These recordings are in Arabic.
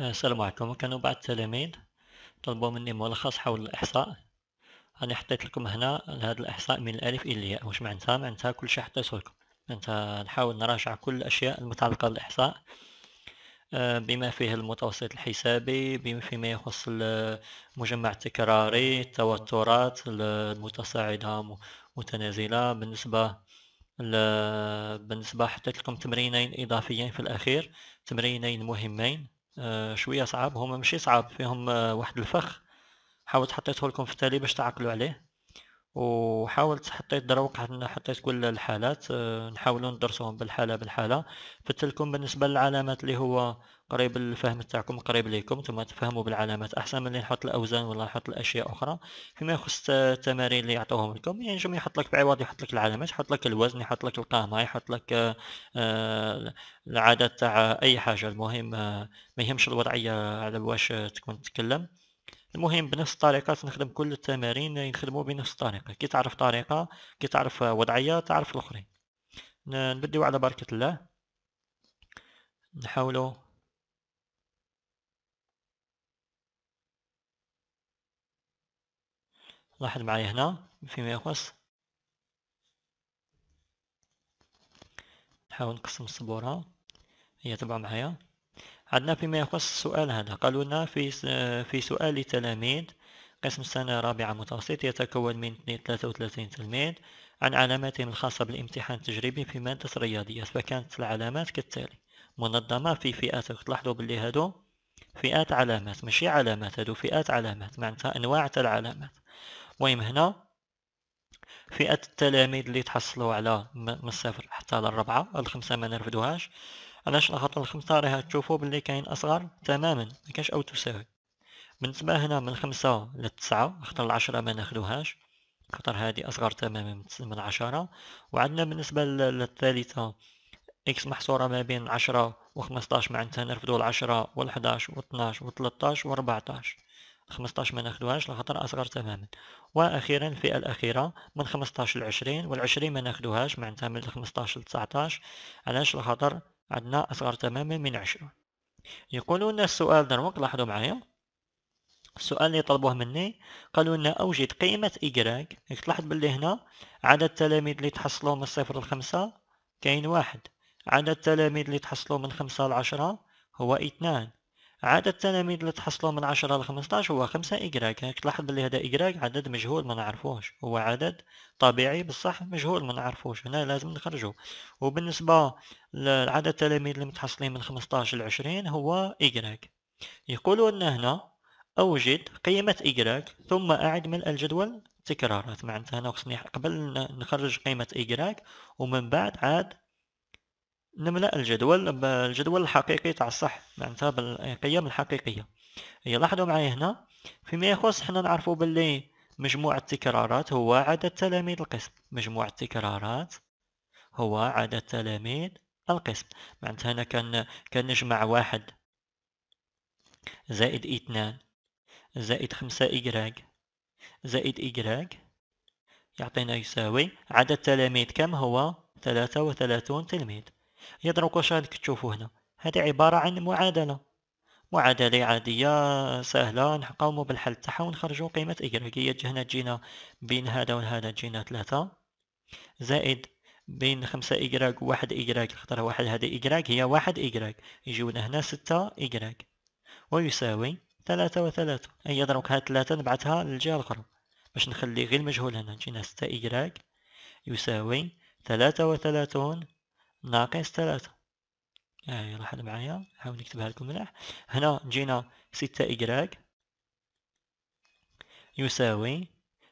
آه، السلام عليكم كانوا بعض التلاميذ طلبوا مني ملخص حول الإحصاء أنا حطيت لكم هنا هذا الإحصاء من الألف إلى الياء واش معناتها معناتها كل شيء حطيته لكم معناتها نحاول نراجع كل الأشياء المتعلقة بالإحصاء آه، بما فيه المتوسط الحسابي بما فيما يخص المجمع التكراري التوترات المتصاعدة متنازلة بالنسبة بالنسبة حطيت لكم تمرينين إضافيين في الأخير تمرينين مهمين آه، شويه صعاب هما ماشي صعاب فيهم آه، واحد الفخ حاولت حطيته لكم في التالي باش تعقلوا عليه وحاولت حطيت وقعت حطيت كل الحالات آه، نحاولوا ندرسوهم بالحاله بالحاله فتلكم بالنسبه للعلامات اللي هو قريب الفهم تاعكم قريب ليكم ثم تفهموا بالعلامات احسن من اللي نحط الاوزان ولا نحط الاشياء اخرى فيما يخص التمارين اللي يعطوهم لكم ينجم يعني يحط لك بعوض يحط لك العلامات يحط لك الوزن يحط لك القامه يحط لك آه، آه، العدد تاع اي حاجه المهم ما يهمش الوضعيه على واش تكون تتكلم المهم بنفس الطريقة تنخدم كل التمارين ينخدموا بنفس الطريقة كي تعرف طريقة كي تعرف وضعية تعرف الأخرين نبداو على بركة الله نحاولو لاحظ معايا هنا فيما يخص نحاول نقسم السبورة هي تبع معايا عندنا فيما يخص السؤال هذا قالوا لنا في في سؤال تلاميذ قسم السنة الرابعة متوسط يتكون من 33 تلميذ عن علاماتهم الخاصة بالامتحان التجريبي في مادة الرياضيات فكانت العلامات كالتالي منظمة في فئات تلاحظوا باللي هادو فئات علامات ماشي علامات هادو فئات علامات معناتها أنواع تاع العلامات المهم هنا فئة التلاميذ اللي تحصلوا على من الصفر حتى للربعة الخمسة ما نرفدوهاش علاش لخاطر الخمسة راها تشوفو بلي كاين أصغر تماما مكانش أو تساوي بالنسبة هنا من خمسة لتسعة خاطر العشرة ما ناخدوهاش خاطر هادي أصغر تماما من عشرة وعندنا بالنسبة للثالثة إكس محصورة ما بين عشرة وخمسطاش معنتها نرفدو العشرة والحداش والطناش والتلطاش وربعطاش خمسطاش ما ناخدوهاش لخاطر اصغر تماما واخيرا الفئه الاخيره من خمسطاش لعشرين والعشرين ما ناخدوهاش معنتها من خمسطاش لتسعطاش علاش لخاطر عندنا أصغر تماما من عشرة يقولوا لنا السؤال دروك لاحظوا معايا السؤال اللي طلبوه مني قالوا لنا أوجد قيمة إيكغيك تلاحظ باللي هنا عدد التلاميذ اللي تحصلوا من صفر لخمسة كاين واحد عدد التلاميذ اللي تحصلوا من خمسة لعشرة هو اثنان عدد التلاميذ اللي تحصلوا من 10 ل 15 هو 5 إجراك راك تلاحظ بلي هذا إجراك عدد مجهول ما نعرفوش هو عدد طبيعي بصح مجهول ما نعرفوش هنا لازم نخرجوه وبالنسبة لعدد التلاميذ اللي متحصلين من 15 ل 20 هو إجراك يقولوا أن هنا أوجد قيمة إجراك ثم أعد ملء الجدول تكرارات معناتها هنا خصني قبل نخرج قيمة إجراك ومن بعد عاد نملأ الجدول بالجدول الحقيقي تاع الصح معناتها بالقيم الحقيقية هي لاحظوا معايا هنا فيما يخص حنا نعرفوا باللي مجموع التكرارات هو عدد تلاميذ القسم مجموع التكرارات هو عدد تلاميذ القسم معناتها هنا كان كنجمع واحد زائد اثنان زائد خمسة إجراج زائد إجراج يعطينا يساوي عدد تلاميذ كم هو ثلاثة وثلاثون تلميذ هي دروك واش غادي تشوفو هنا هذه عبارة عن معادلة معادلة عادية سهلة نقاومو بالحل تاعها ونخرجو قيمة هي هنا تجينا بين هذا وهذا تجينا ثلاثة زائد بين خمسة إيكغ وواحد إيكغ خطر واحد هذه إيكغ هي واحد إيكغ يجيونا هنا ستة إيكغ ويساوي ثلاثة وثلاثة أي دروك هاد ثلاثة نبعتها للجهة الأخرى باش نخلي غير المجهول هنا جينا ستة إيكغ يساوي ثلاثة وثلاثون ناقص ثلاثة هاي راح معايا نحاول نكتبها لكم مليح هنا جينا ستة إكراك يساوي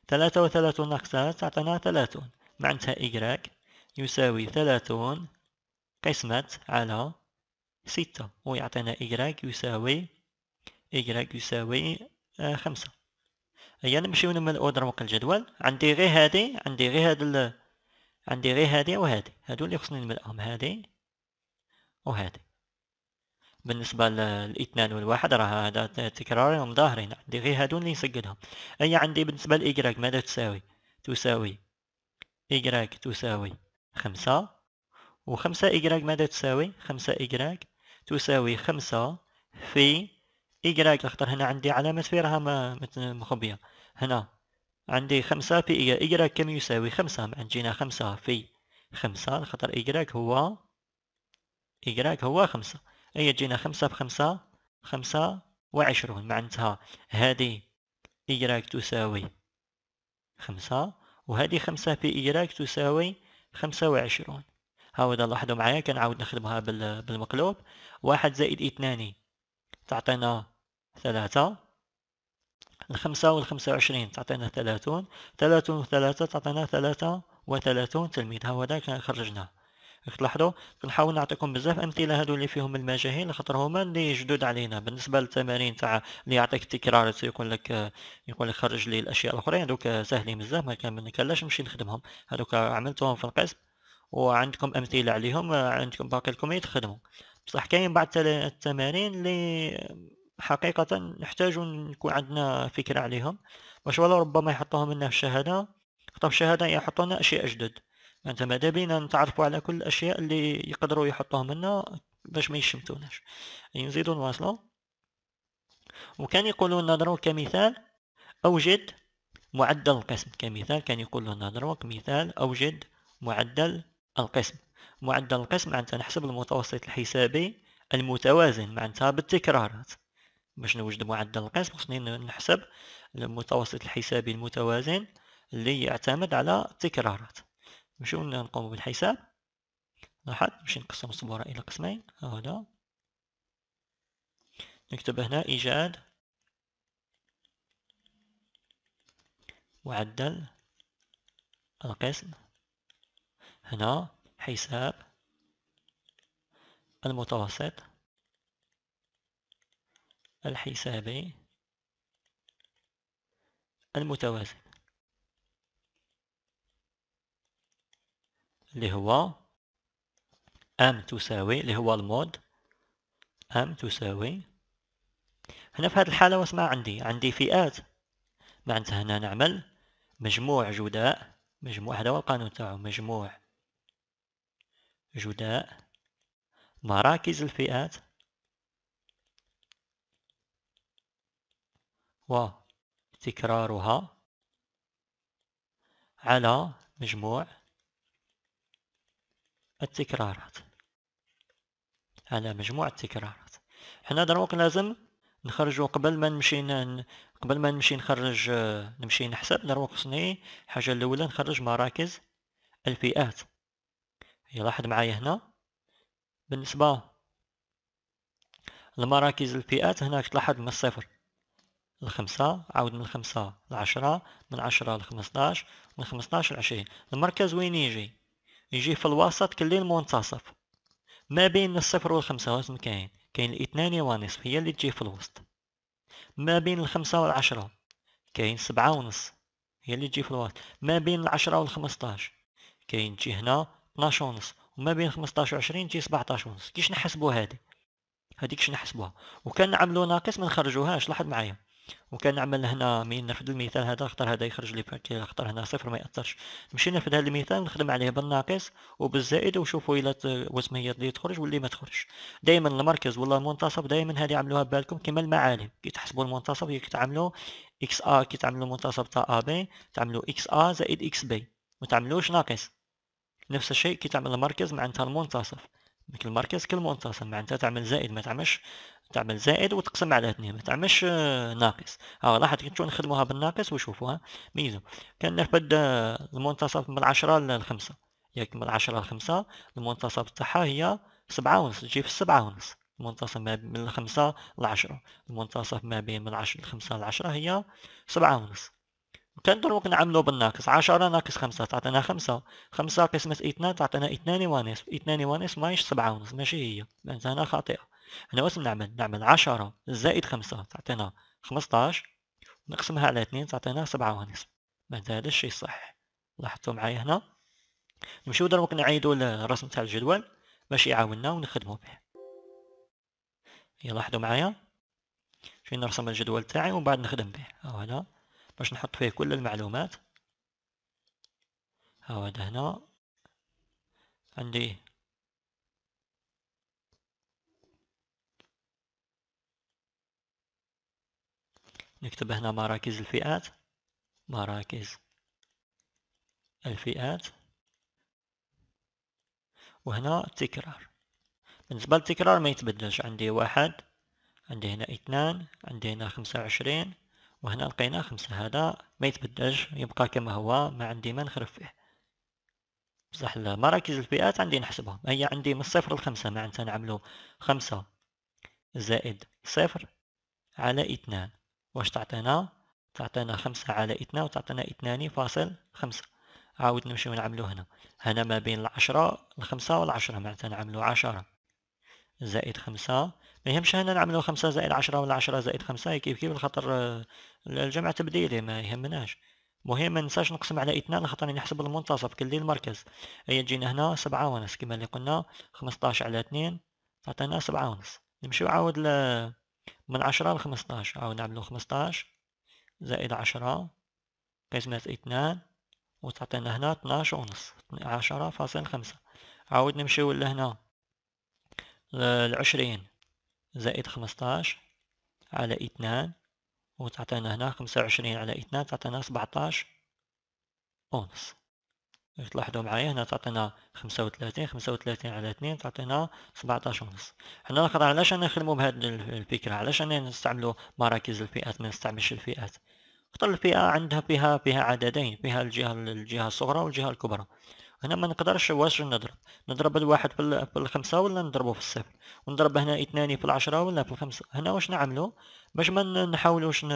ثلاثة وثلاثون ناقص ثلاثة تعطينا ثلاثون معنتها إكراك يساوي ثلاثون قسمة على ستة ويعطينا إكراك يساوي إكراك يساوي آه خمسة هيا نمشيو نملأو درمق الجدول عندي غير هادي عندي غير هاد عندي غير هادي وهادي هادو اللي خصني نملأهم هادي وهادي بالنسبة للاثنان والواحد راه هذا تكرارهم ظاهرين نعم، عندي غير هادو اللي نسجلهم أي عندي بالنسبة لإكراك ماذا تساوي تساوي إكراك تساوي خمسة وخمسة إكراك ماذا تساوي خمسة إكراك تساوي خمسة في إكراك خاطر هنا عندي علامة في راها مخبية هنا عندي خمسة في إيجراك كم يساوي خمسة عندنا خمسة في خمسة خطر إيجراك هو إيجراك هو خمسة أي جينا خمسة في خمسة خمسة وعشرون معنتها هذه إيجراك تساوي خمسة وهذه خمسة في إيجراك تساوي خمسة وعشرون هاودا لاحظوا معايا كنعاود نخدمها بالمقلوب واحد زائد اثنان تعطينا ثلاثة الخمسة والخمسة وعشرين تعطينا ثلاثون ثلاثون وثلاثة تعطينا ثلاثة وثلاثون تلميذ ها هو ذاك خرجناه تلاحظوا كنحاول نعطيكم بزاف امثله هادو اللي فيهم المجاهيل خاطر هما اللي جدد علينا بالنسبه للتمارين تاع اللي يعطيك التكرار يقول لك يقول لك خرج لي الاشياء الاخرين هذوك ساهلين بزاف ما كانلاش نمشي نخدمهم هذوك عملتهم في القسم وعندكم امثله عليهم عندكم باقي لكم يتخدموا بصح كاين بعض التمارين اللي حقيقة نحتاج نكون عندنا فكرة عليهم باش ولا ربما يحطوهم لنا في الشهادة خطر الشهادة يحطونا أشياء أجدد أنت ماذا بينا نتعرفوا على كل الأشياء اللي يقدروا يحطوهم لنا باش ما يشمتوناش يعني أيوة، نزيدو نواصلو وكان يقولوا لنا دروك كمثال أوجد معدل القسم كمثال كان يقول لنا دروك مثال أوجد معدل القسم معدل القسم معناتها نحسب المتوسط الحسابي المتوازن معناتها بالتكرارات باش نوجد معدل القياس خصني نحسب المتوسط الحسابي المتوازن اللي يعتمد على التكرارات نمشيو نقوم بالحساب لاحظ نمشي نقسم الصبورة إلى قسمين هنا نكتب هنا إيجاد معدل القسم هنا حساب المتوسط الحسابي المتوازن اللي هو ام تساوي اللي هو المود ام تساوي هنا في هذه الحالة واش ما عندي عندي فئات معناتها هنا نعمل مجموع جداء مجموع هذا هو القانون تاعو مجموع جداء مراكز الفئات وتكرارها على مجموع التكرارات على مجموع التكرارات حنا دروك لازم نخرجو قبل ما نمشي ن... قبل ما نمشي نخرج نمشي نحسب دروك خصني الحاجة الأولى نخرج مراكز الفئات يلاحظ معايا هنا بالنسبة لمراكز الفئات هناك تلاحظ من الصفر الخمسة عاود من خمسة لعشرة من عشرة لخمسطاش من خمسطاش لعشرين المركز وين يجي يجي في الوسط كلي المنتصف ما بين الصفر والخمسة واش كاين كاين الاثنان ونصف هي اللي تجي في الوسط ما بين الخمسة والعشرة كاين سبعة ونص هي اللي تجي في الوسط ما بين العشرة والخمسطاش كاين تجي هنا 12 ونص وما بين خمسطاش وعشرين تجي سبعطاش ونص كيش نحسبو هادي هاديك شنو نحسبوها وكان نعملو ناقص ما نخرجوهاش لاحظ معايا وكنعمل هنا من نرفد المثال هذا خطر هذا يخرج لي باكي خطر هنا صفر ما ياثرش نمشي نرفد هذا المثال نخدم عليه بالناقص وبالزائد وشوفوا الى واش هي اللي تخرج واللي ما تخرجش دائما المركز ولا المنتصف دائما هذه عملوها بالكم كما المعالم كي تحسبوا المنتصف هي كتعملوا اكس ا كي تعملوا المنتصف تاع ا بي تعملوا اكس ا زائد اكس بي ما تعملوش ناقص نفس الشيء كي تعمل المركز معناتها المنتصف مثل المركز منتصف معناتها تعمل زائد ما تعملش تعمل زائد وتقسم على اثنين ما تعملش آه، ناقص ها اه، لاحظت كنتو نخدموها بالناقص وشوفوها ميزو كان نرفد آه، المنتصف من عشرة 5 ياك من عشرة 5 المنتصف تاعها هي سبعة ونص تجي في 7 ونص المنتصف ما من الخمسة 10 المنتصف ما بين من عشرة ل 10 هي سبعة ونص وكنضربو نعملو بالناقص 10 ناقص 5 تعطينا 5 5 قسمة اثنان تعطينا اثنان ونص اثنان ونص ماهيش 7 ونص ماشي هي بانت هنا خاطئة هنا واش نعمل نعمل 10 زائد 5 تعطينا 15 نقسمها على 2 تعطينا 7 ونص معناتها هذا الشيء صح لاحظتوا معايا هنا نمشيو دابا كنعيدو الرسم تاع الجدول باش يعاوننا ونخدمو به يلاحظو معايا فين نرسم الجدول تاعي ومن بعد نخدم به ها هنا باش نحط فيه كل المعلومات هاو هنا عندي نكتب هنا مراكز الفئات مراكز الفئات وهنا تكرار بالنسبة للتكرار ما يتبدلش عندي واحد عندي هنا اثنان عندي هنا خمسة وعشرين وهنا لقينا خمسة هذا ما يتبدلش يبقى كما هو ما عندي ما نخرب فيه بصح مراكز الفئات عندي نحسبهم هي عندي من الصفر لخمسة معناتها نعملو خمسة زائد صفر على اثنان واش تعطينا تعطينا خمسة على اثنان وتعطينا اثنان فاصل خمسة عاود نمشيو نعملو هنا هنا ما بين العشرة الخمسة والعشرة معناتها نعملو عشرة زائد خمسة ما يهمش هنا نعملو خمسة زائد عشرة ولا عشرة زائد خمسة كيف كيف خاطر آه، الجمع تبديلي ما يهمناش مهم ما ننساش نقسم على اثنان خاطر نحسب المنتصف كل المركز هي تجينا هنا سبعة ونص كما اللي قلنا خمسطاش على اثنين تعطينا سبعة ونص نمشيو عاود ل من عشرة لخمسطاش عاود نعملو خمسطاش زائد عشرة قسمة اثنان وتعطينا هنا اثناش ونص عشرة فاصل خمسة عاود نمشيو لهنا العشرين زائد خمسطاش على اثنان وتعطينا هنا خمسة وعشرين على اثنان تعطينا سبعطاش ونص تلاحظوا معايا هنا تعطينا خمسة وثلاثين خمسة وثلاثين على اثنين تعطينا سبعطاش ونص هنا الخضر علاش انا نخدمو بهاد الفكرة علاش انا نستعملو مراكز الفئات ما نستعملش الفئات خاطر الفئة عندها فيها فيها عددين فيها الجهة الجهة الصغرى والجهة الكبرى هنا ما نقدرش واش نضرب نضرب الواحد في الخمسة ولا نضربه في الصفر ونضرب هنا اثنان في العشرة ولا في الخمسة هنا واش نعملو باش ما نحاولوش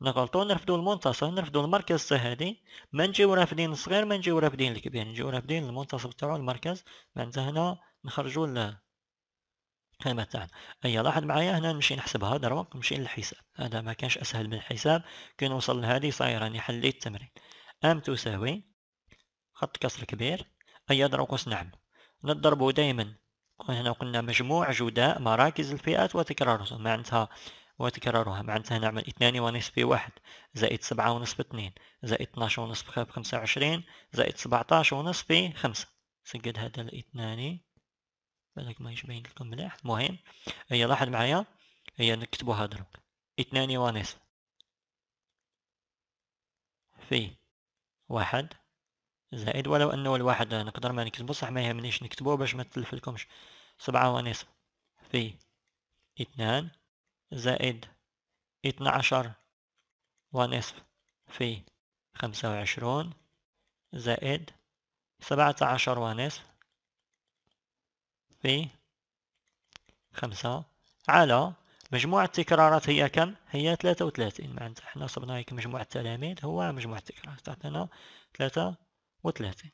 نغلطو نرفدو المنتصف نرفدو المركز تاع هادي ما نجيو رافدين الصغير ما نجيو رافدين الكبير نجيو رافدين المنتصف تاعو المركز معناتها هنا نخرجو القيمة تاعنا اي لاحظ معايا هنا نمشي نحسبها دروك نمشي للحساب هذا ما كانش اسهل من الحساب كي نوصل لهادي صاير راني حليت التمرين ام تساوي خط كسر كبير أي ضرب قوس نعم نضربه دائما هنا قلنا مجموع جداء مراكز الفئات وتكرارها معناتها وتكرارها معناتها نعمل اثنان ونصف واحد زائد سبعة ونصف اثنين زائد اثناش ونصف خمسة وعشرين زائد سبعتاش ونصف في خمسة سجد هذا الاثنان بالك ما يبين لكم مليح المهم هي لاحظ معايا هي نكتبوها دروك اثنان ونصف في واحد زائد ولو انه الواحد نقدر ما نكتبو صح ما يهمنيش نكتبو باش ما تلفلكمش سبعة ونصف في اثنان زائد اثنى عشر ونصف في خمسة وعشرون زائد سبعة عشر ونصف في خمسة على مجموع التكرارات هي كم؟ هي ثلاثة وثلاثين معناتها حنا صبنا هيك مجموع التلاميذ هو مجموع التكرارات تعطينا ثلاثة وثلاثة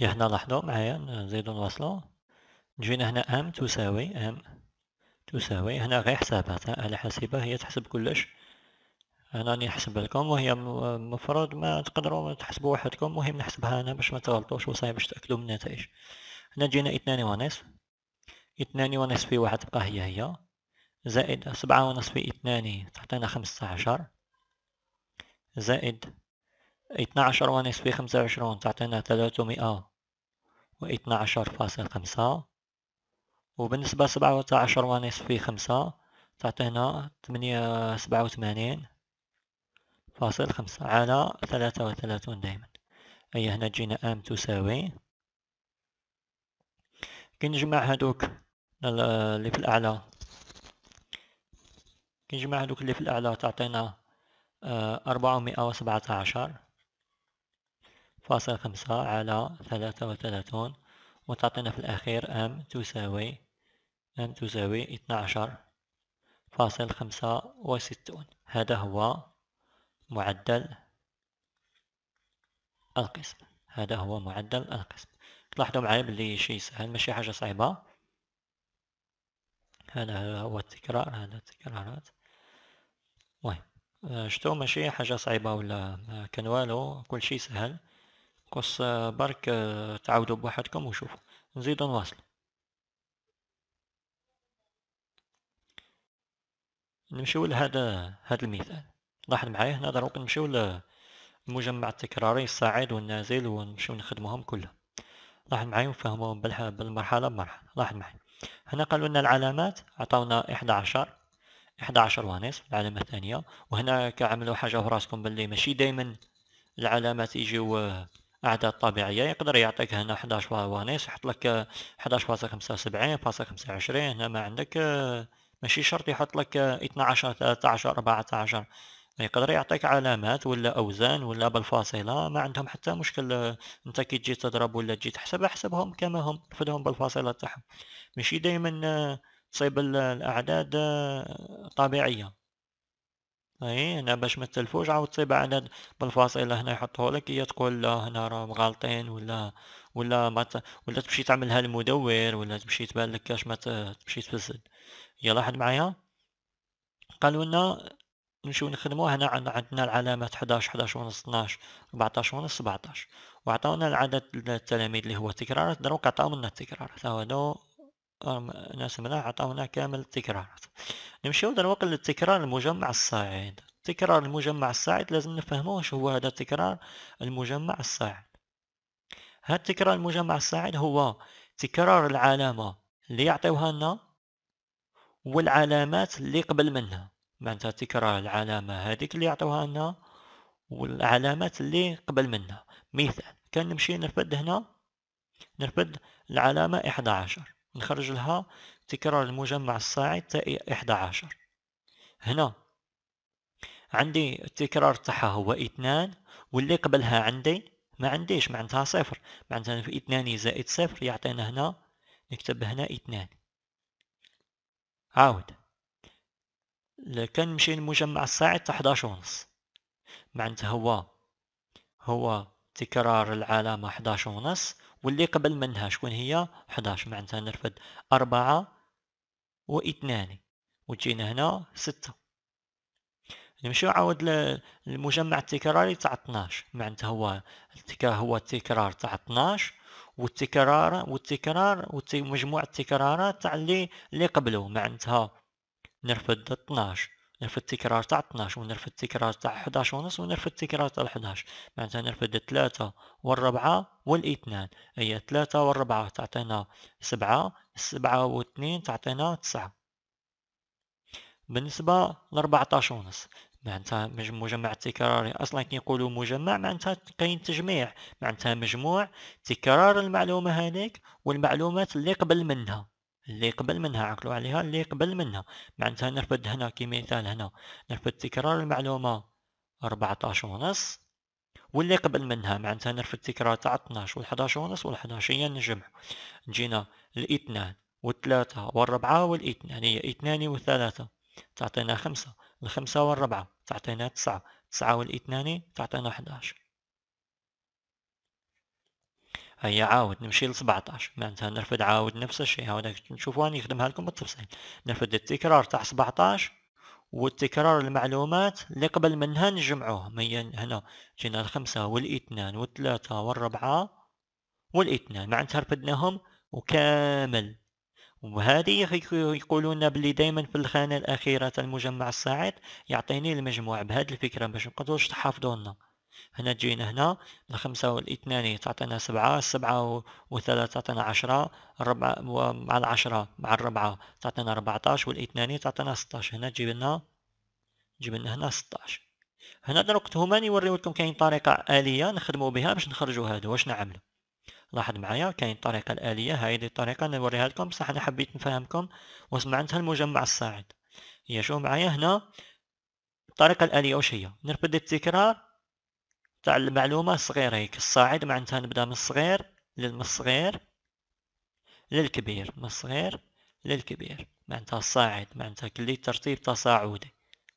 يحنا لاحظوا معايا نزيدو نواصلو جينا هنا ام تساوي ام تساوي هنا غير على حاسبة هي تحسب كلش انا راني نحسب لكم وهي مفروض ما تقدروا تحسبوا وحدكم المهم نحسبها انا باش ما تغلطوش وصايب باش تاكلوا من النتائج هنا جينا اثنان ونصف اثنان ونصف في واحد تبقى هي هي زائد سبعة ونصف في اثنان تعطينا خمسة عشر زائد اثنا عشر في خمسة وعشرون تعطينا ثلاثمائة واثنا عشر فاصل خمسة وبالنسبة سبعة عشر ونصف في خمسة تعطينا ثمانية سبعة وثمانين فاصل خمسة على ثلاثة وثلاثون دائما أي هنا تجينا أم تساوي كي نجمع هادوك اللي في الأعلى كي نجمع هادوك اللي في الأعلى تعطينا 417 فاصل خمسة على ثلاثة وثلاثون وتعطينا في الأخير أم تساوي أم تساوي اثنى فاصل خمسة وستون هذا هو معدل القسم هذا هو معدل القسم تلاحظوا معايا بلي شي سهل ماشي حاجة صعيبة هذا هو التكرار هذا التكرارات شتو ماشي حاجة صعيبة ولا كان والو كلشي سهل قص برك آه، تعاودوا بوحدكم وشوفوا نزيدو نواصلو نمشيو لهذا هذا المثال لاحظ معايا هنا دروك نمشيو للمجمع التكراري الصاعد والنازل ونمشيو نخدموهم كلهم لاحظ معايا ونفهموهم بالمرحلة بمرحلة لاحظ معايا هنا قالوا لنا العلامات عطاونا 11 11 ونص العلامة الثانية وهنا كعملوا حاجة في راسكم باللي ماشي دايما العلامات يجيو أعداد طبيعية يقدر يعطيك هنا 11 ونص يحط لك 11.75.25 هنا ما عندك ماشي شرط يحط لك 12 13 14 يقدر يعطيك علامات ولا أوزان ولا بالفاصلة ما عندهم حتى مشكل أنت كي تجي تضرب ولا تجي تحسب احسبهم كما هم رفدهم بالفاصلة تاعهم ماشي دايما تصيب الأعداد آه، طبيعية اي هنا باش ما تلفوش عاود تصيب عدد بالفاصله هنا يحطهولك لك هي تقول لا هنا راهم غالطين ولا ولا ما ت... ولا تمشي تعملها المدور ولا تمشي تبان لك كاش ما ت... تمشي تفسد لاحظ معايا قالوا لنا نمشيو نخدموا هنا عندنا العلامات 11 11 ونص 12 14 ونص 17 وعطاونا العدد التلاميذ اللي هو تكرارات دروك عطاو لنا التكرار هذا ناس سمعناه عطاونا كامل التكرارات نمشيو دروق للتكرار المجمع الصاعد تكرار المجمع الصاعد لازم نفهموه واش هو هذا التكرار المجمع الصاعد هاد التكرار المجمع الصاعد هو تكرار العلامة اللي يعطيوها لنا والعلامات اللي قبل منها معناتها تكرار العلامة هذيك اللي يعطوها لنا والعلامات اللي قبل منها مثال كان نمشي نرفد هنا نرفد العلامة 11 نخرج لها تكرار المجمع الصاعد تاء 11 هنا عندي التكرار تاعها هو 2 واللي قبلها عندي ما عنديش معناتها صفر معناتها في 2 زائد صفر يعطينا هنا نكتب هنا 2 عاود لكن نمشي للمجمع الصاعد تاع 11 ونص معناتها هو هو تكرار العلامة 11 ونص واللي قبل منها شكون هي 11 معناتها نرفد 4 و2 وتجينا هنا 6 نمشيو يعني عاود للمجمع التكراري تاع 12 معناتها هو التكرار هو التكرار تاع 12 والتكرار والتكرار ومجموع التكرارات تاع اللي اللي قبله معناتها نرفد 12 نرفد التكرار تاع 12 ونرفد التكرار تاع 11 ونص ونرفد التكرار تاع 11 معناتها نرفد الثلاثة والربعة والاثنان هي و والربعة تعطينا سبعة و واثنين تعطينا تسعة بالنسبة لأربعتاش ونص معناتها مجمع تكراري اصلا كي نقولوا مجمع معناتها كاين تجميع معناتها مجموع تكرار المعلومه هذيك والمعلومات اللي قبل منها اللي قبل منها عقلوا عليها اللي قبل منها معناتها نرفد هنا كمثال هنا نرفد تكرار المعلومة 14 ونص واللي قبل منها معناتها نرفد تكرار تاع 12 و 11 ونص و 11 نجمع جينا الاثنان والثلاثة والربعة والاثنان هي اثنان وثلاثة تعطينا خمسة الخمسة والربعة تعطينا تسعة تسعة والاثنان تعطينا 11 هيا عاود نمشي ل 17 معناتها نرفد عاود نفس الشيء هاو نشوفوا وين نخدمها لكم بالتفصيل نرفد التكرار تاع 17 والتكرار المعلومات اللي قبل منها نجمعوهم هي هنا جينا الخمسة والاثنان والثلاثة والربعة والاثنان معناتها رفدناهم وكامل وهذه يقولون بلي دائما في الخانة الأخيرة المجمع الصاعد يعطيني المجموع بهذه الفكرة باش مقدروش تحافظوا لنا هنا جينا هنا الخمسة والاثنان تعطينا سبعة السبعة وثلاثة تعطينا عشرة الربعة مع العشرة مع الربعة تعطينا ربعتاش والاثنان تعطينا ستاش هنا تجيب لنا هنا ستاش هنا دركت هما نوريو لكم كاين طريقة آلية نخدمو بها باش نخرجو هادو واش نعملو لاحظ معايا كاين الطريقة الآلية هاي دي الطريقة نوريها لكم بصح أنا حبيت نفهمكم وسمعنتها المجمع الصاعد هي شوف معايا هنا الطريقة الآلية واش هي نربد التكرار تاع المعلومة صغيره هيك الصاعد معناتها نبدأ من الصغير للمصغير للكبير من الصغير للكبير معناتها طيب الصاعد معناتها كلي ترتيب تصاعدي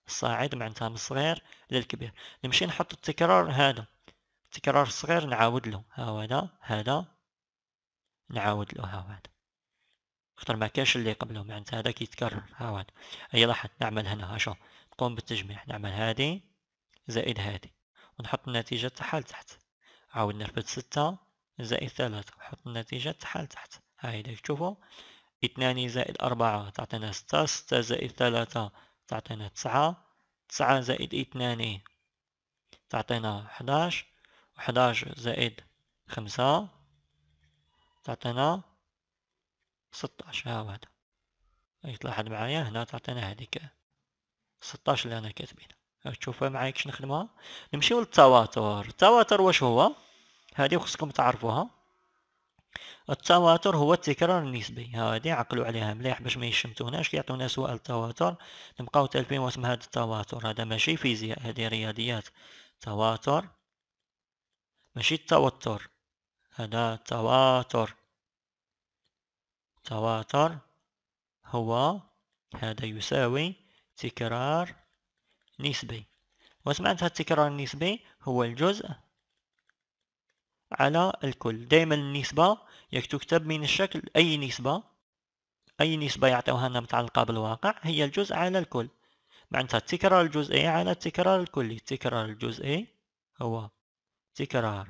الصاعد معناتها من الصغير للكبير نمشي نحط التكرار هذا التكرار الصغير نعاود له ها هذا هذا نعاود له ها هذا خطر ما كاش اللي قبله معناتها هذا كيتكرر ها هذا اي لاحظ نعمل هنا ها شوف نقوم بالتجميع نعمل هذه زائد هذه ونحط النتيجة تاعها لتحت عاود نربط ستة زائد ثلاثة ونحط النتيجة تاعها لتحت هاي داك تشوفو اثنان زائد أربعة تعطينا ستة ستة زائد ثلاثة تعطينا تسعة تسعة زائد اثنان تعطينا حداش وحداش زائد خمسة تعطينا ستاش ها هدا هدا تلاحظ معايا هنا تعطينا هاديك ستاش اللي انا كاتبينها تشوفها معايا كيفاش نخدمها نمشيو للتواتر التواتر واش هو هذه خصكم تعرفوها التواتر هو التكرار النسبي هذه عقلوا عليها مليح باش ما يشمتوناش كيعطيونا سؤال التواتر نبقاو تالفين واسم هذا التواتر هذا ماشي فيزياء هذه رياضيات تواتر ماشي التوتر هذا التواتر التواتر هو هذا يساوي تكرار نسبي واسمعت التكرار النسبي هو الجزء على الكل دائما النسبة ياك تكتب من الشكل أي نسبة أي نسبة يعطيوها لنا متعلقة بالواقع هي الجزء على الكل معناتها التكرار الجزئي على التكرار الكلي التكرار الجزئي هو تكرار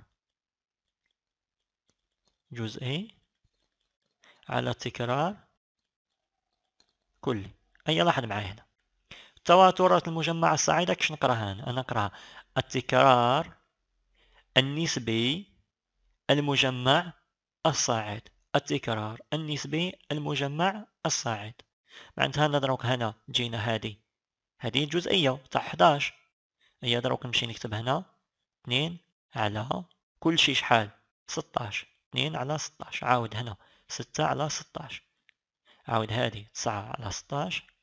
جزئي على تكرار كلي أي لاحظ معايا هنا تواترات المجمع الصاعدة كش نقراها أنا, نقراها التكرار النسبي المجمع الصاعد التكرار النسبي المجمع الصاعد معناتها نضرب هنا جينا هذه هذه الجزئية تاع 11 هي دروك نمشي نكتب هنا 2 على كل شيء شحال 16 2 على 16 عاود هنا 6 على 16 عاود هذه 9 على 16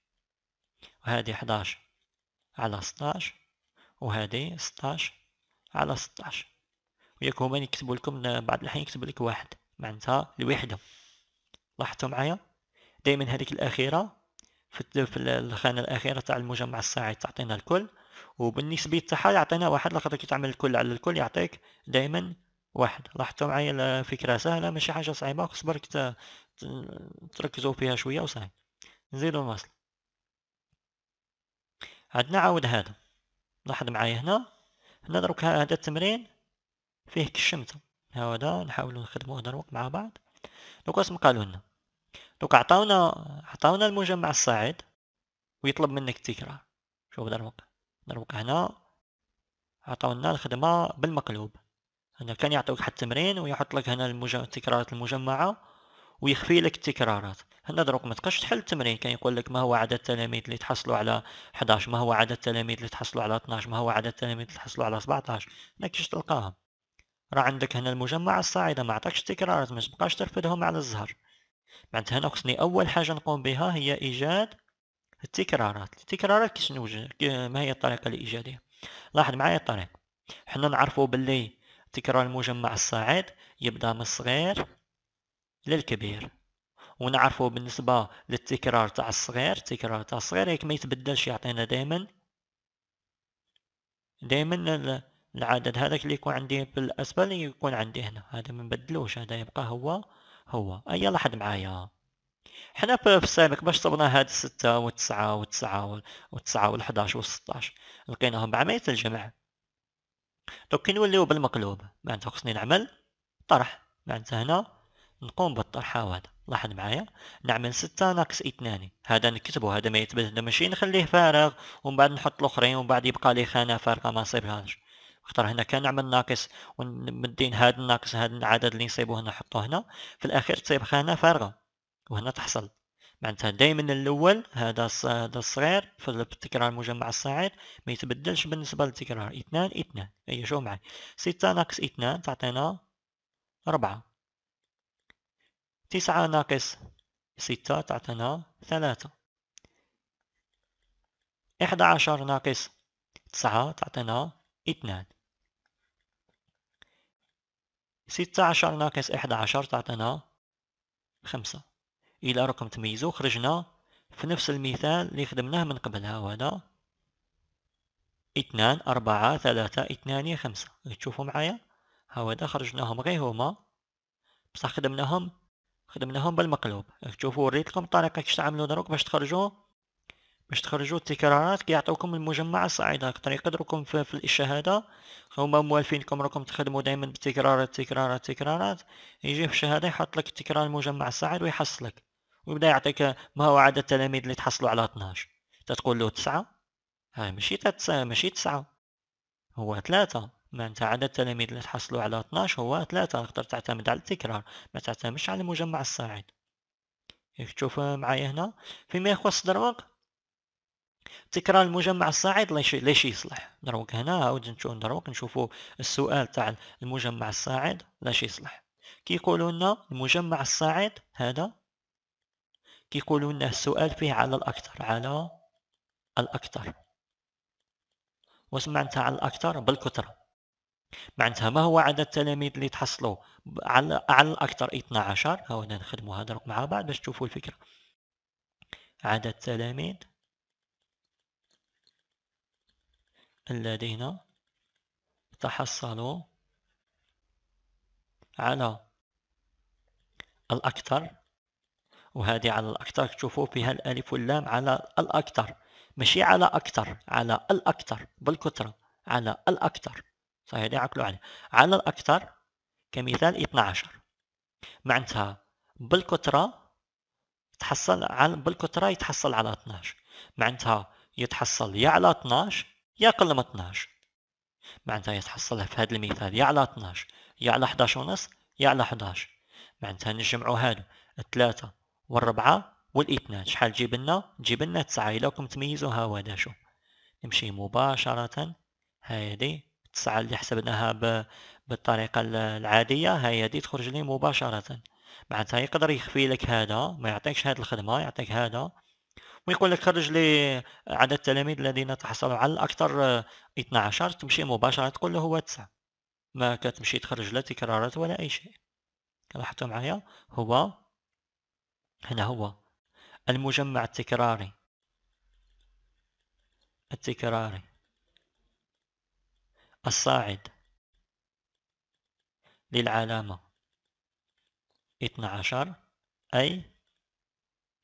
وهذه 11 على 16 وهذه 16 على 16 وياك هما يكتبوا لكم بعض الأحيان يكتب لك واحد معناتها الوحدة لاحظتوا معايا دائما هذيك الأخيرة في الخانة الأخيرة تاع المجمع الساعي تعطينا الكل وبالنسبة تاعها يعطينا واحد لاخاطر كي تعمل الكل على الكل يعطيك دائما واحد لاحظتوا معايا الفكرة سهلة ماشي حاجة صعيبة خص برك تركزوا فيها شوية وسهل نزيدو نواصل عندنا عاود هذا لاحظ معايا هنا هنا دروك هذا التمرين فيه كشمت هذا نحاولوا نخدموه دروك مع بعض دوك اسم قالوا لنا دوك عطاونا عطاونا المجمع الصاعد ويطلب منك التكرار شوف دروك دروك هنا عطاونا الخدمه بالمقلوب هنا كان يعطيوك حتى التمرين ويحط لك هنا المجمع التكرارات المجمعه ويخفي لك التكرارات هنا دروك ما تقاش تحل التمرين يقول لك ما هو عدد التلاميذ اللي تحصلوا على 11 ما هو عدد التلاميذ اللي تحصلوا على 12 ما هو عدد التلاميذ اللي تحصلوا على 17 ما كيش تلقاهم راه عندك هنا المجمع الصاعده ما عطاكش التكرارات ما تبقاش ترفدهم على الزهر معناتها هنا خصني اول حاجه نقوم بها هي ايجاد التكرارات التكرارات كيش نوجد ما هي الطريقه لايجادها لاحظ معايا الطريقه حنا نعرفوا باللي تكرار المجمع الصاعد يبدا من الصغير للكبير ونعرفه بالنسبة للتكرار تاع الصغير التكرار تاع الصغير ياك ما يتبدلش يعطينا دائما دائما العدد هذاك اللي يكون عندي بالاسفل يكون عندي هنا هذا ما نبدلوش هذا يبقى هو هو اي لاحظ معايا حنا في السابق باش صبنا هاد ستة وتسعة وتسعة وتسعة والحداش والستاش لقيناهم بعملية الجمع دوك كي نوليو بالمقلوب معنتها خصني نعمل طرح معنتها هنا نقوم بالطرح هذا لاحظ معايا نعمل 6 ناقص 2 هذا نكتبه هذا ما يتبدل هذا ماشي نخليه فارغ ومن بعد نحط الاخرين ومن بعد يبقى لي خانه فارغه ما نصيبهاش خطر هنا كان نعمل ناقص ونمدين هذا الناقص هذا العدد اللي نصيبو هنا نحطه هنا في الاخير تصيب خانه فارغه وهنا تحصل معناتها دائما الاول هذا هذا الصغير في التكرار المجمع الصاعد ما يتبدلش بالنسبه للتكرار اثنان اثنان اي أيوة، شوف معي ستة ناقص اثنان تعطينا ربعة تسعة ناقص ستة تعطينا ثلاثة إحدى عشر ناقص تسعة تعطينا اثنان ستة عشر ناقص إحدى عشر تعطينا خمسة إلى رقم تميزو خرجنا في نفس المثال اللي خدمناه من قبل وهذا اثنان أربعة ثلاثة اثنان خمسة تشوفوا معايا هذا خرجناهم غير هما بصح خدمناهم خدمناهم بالمقلوب شوفوا وريتكم الطريقه كيفاش تعملوا دروك باش تخرجوا باش تخرجوا التكرارات كيعطيوكم المجمع الصعيد هاك الطريقة دركم في, في الشهادة هما موالفينكم راكم تخدموا دائما بالتكرارات تكرارات تكرارات يجي في الشهادة يحط لك التكرار المجمع الصعيد ويحصلك ويبدا يعطيك ما هو عدد التلاميذ اللي تحصلوا على 12 تتقول له تسعة هاي ماشي 9 ماشي تسعة هو 3 معناتها عدد التلاميذ اللي تحصلوا على 12 هو 3 تقدر تعتمد على التكرار ما تعتمدش على المجمع الصاعد تشوف معايا هنا فيما يخص دروك تكرار المجمع الصاعد ليش يصلح دروك هنا عاود نشوف دروك نشوفوا السؤال تاع المجمع الصاعد لاش يصلح يقولوا لنا المجمع الصاعد هذا يقولوا لنا السؤال فيه على الاكثر على الاكثر واش معناتها على الاكثر بالكثره معناتها ما هو عدد التلاميذ اللي تحصلوا على على الاكثر 12 ها هنا نخدموا هذا الرقم مع بعض باش تشوفوا الفكره عدد التلاميذ الذين تحصلوا على الأكثر وهذه على الأكثر تشوفوا فيها الألف واللام على الأكثر ماشي على أكثر على الأكثر بالكثرة على الأكثر صحيح لي عقلوا عليه على الأكثر كمثال 12 معناتها بالكترة تحصل على بالكترة يتحصل على 12 معناتها يتحصل يا على 12 يا أقل من 12 معناتها يتحصل في هذا المثال يا على 12 يا على 11 ونص يا على 11 معناتها نجمعوا هادو الثلاثة والربعة والاثنان شحال تجيب لنا؟ تجيب لنا 9 إلا كنتم تميزوا ها هو نمشي مباشرة هذه الساعة اللي حسبناها بالطريقة العادية هاي هذه تخرج لي مباشرة معناتها يقدر يخفي لك هذا ما يعطيكش هذه الخدمة يعطيك هذا ويقول لك خرج لي عدد التلاميذ الذين تحصلوا على الأكثر 12 آه، تمشي مباشرة تقول له هو 9 ما كتمشي تخرج لا تكرارات ولا أي شيء لاحظتوا معايا هو هنا هو المجمع التكراري التكراري الصاعد للعلامة 12 أي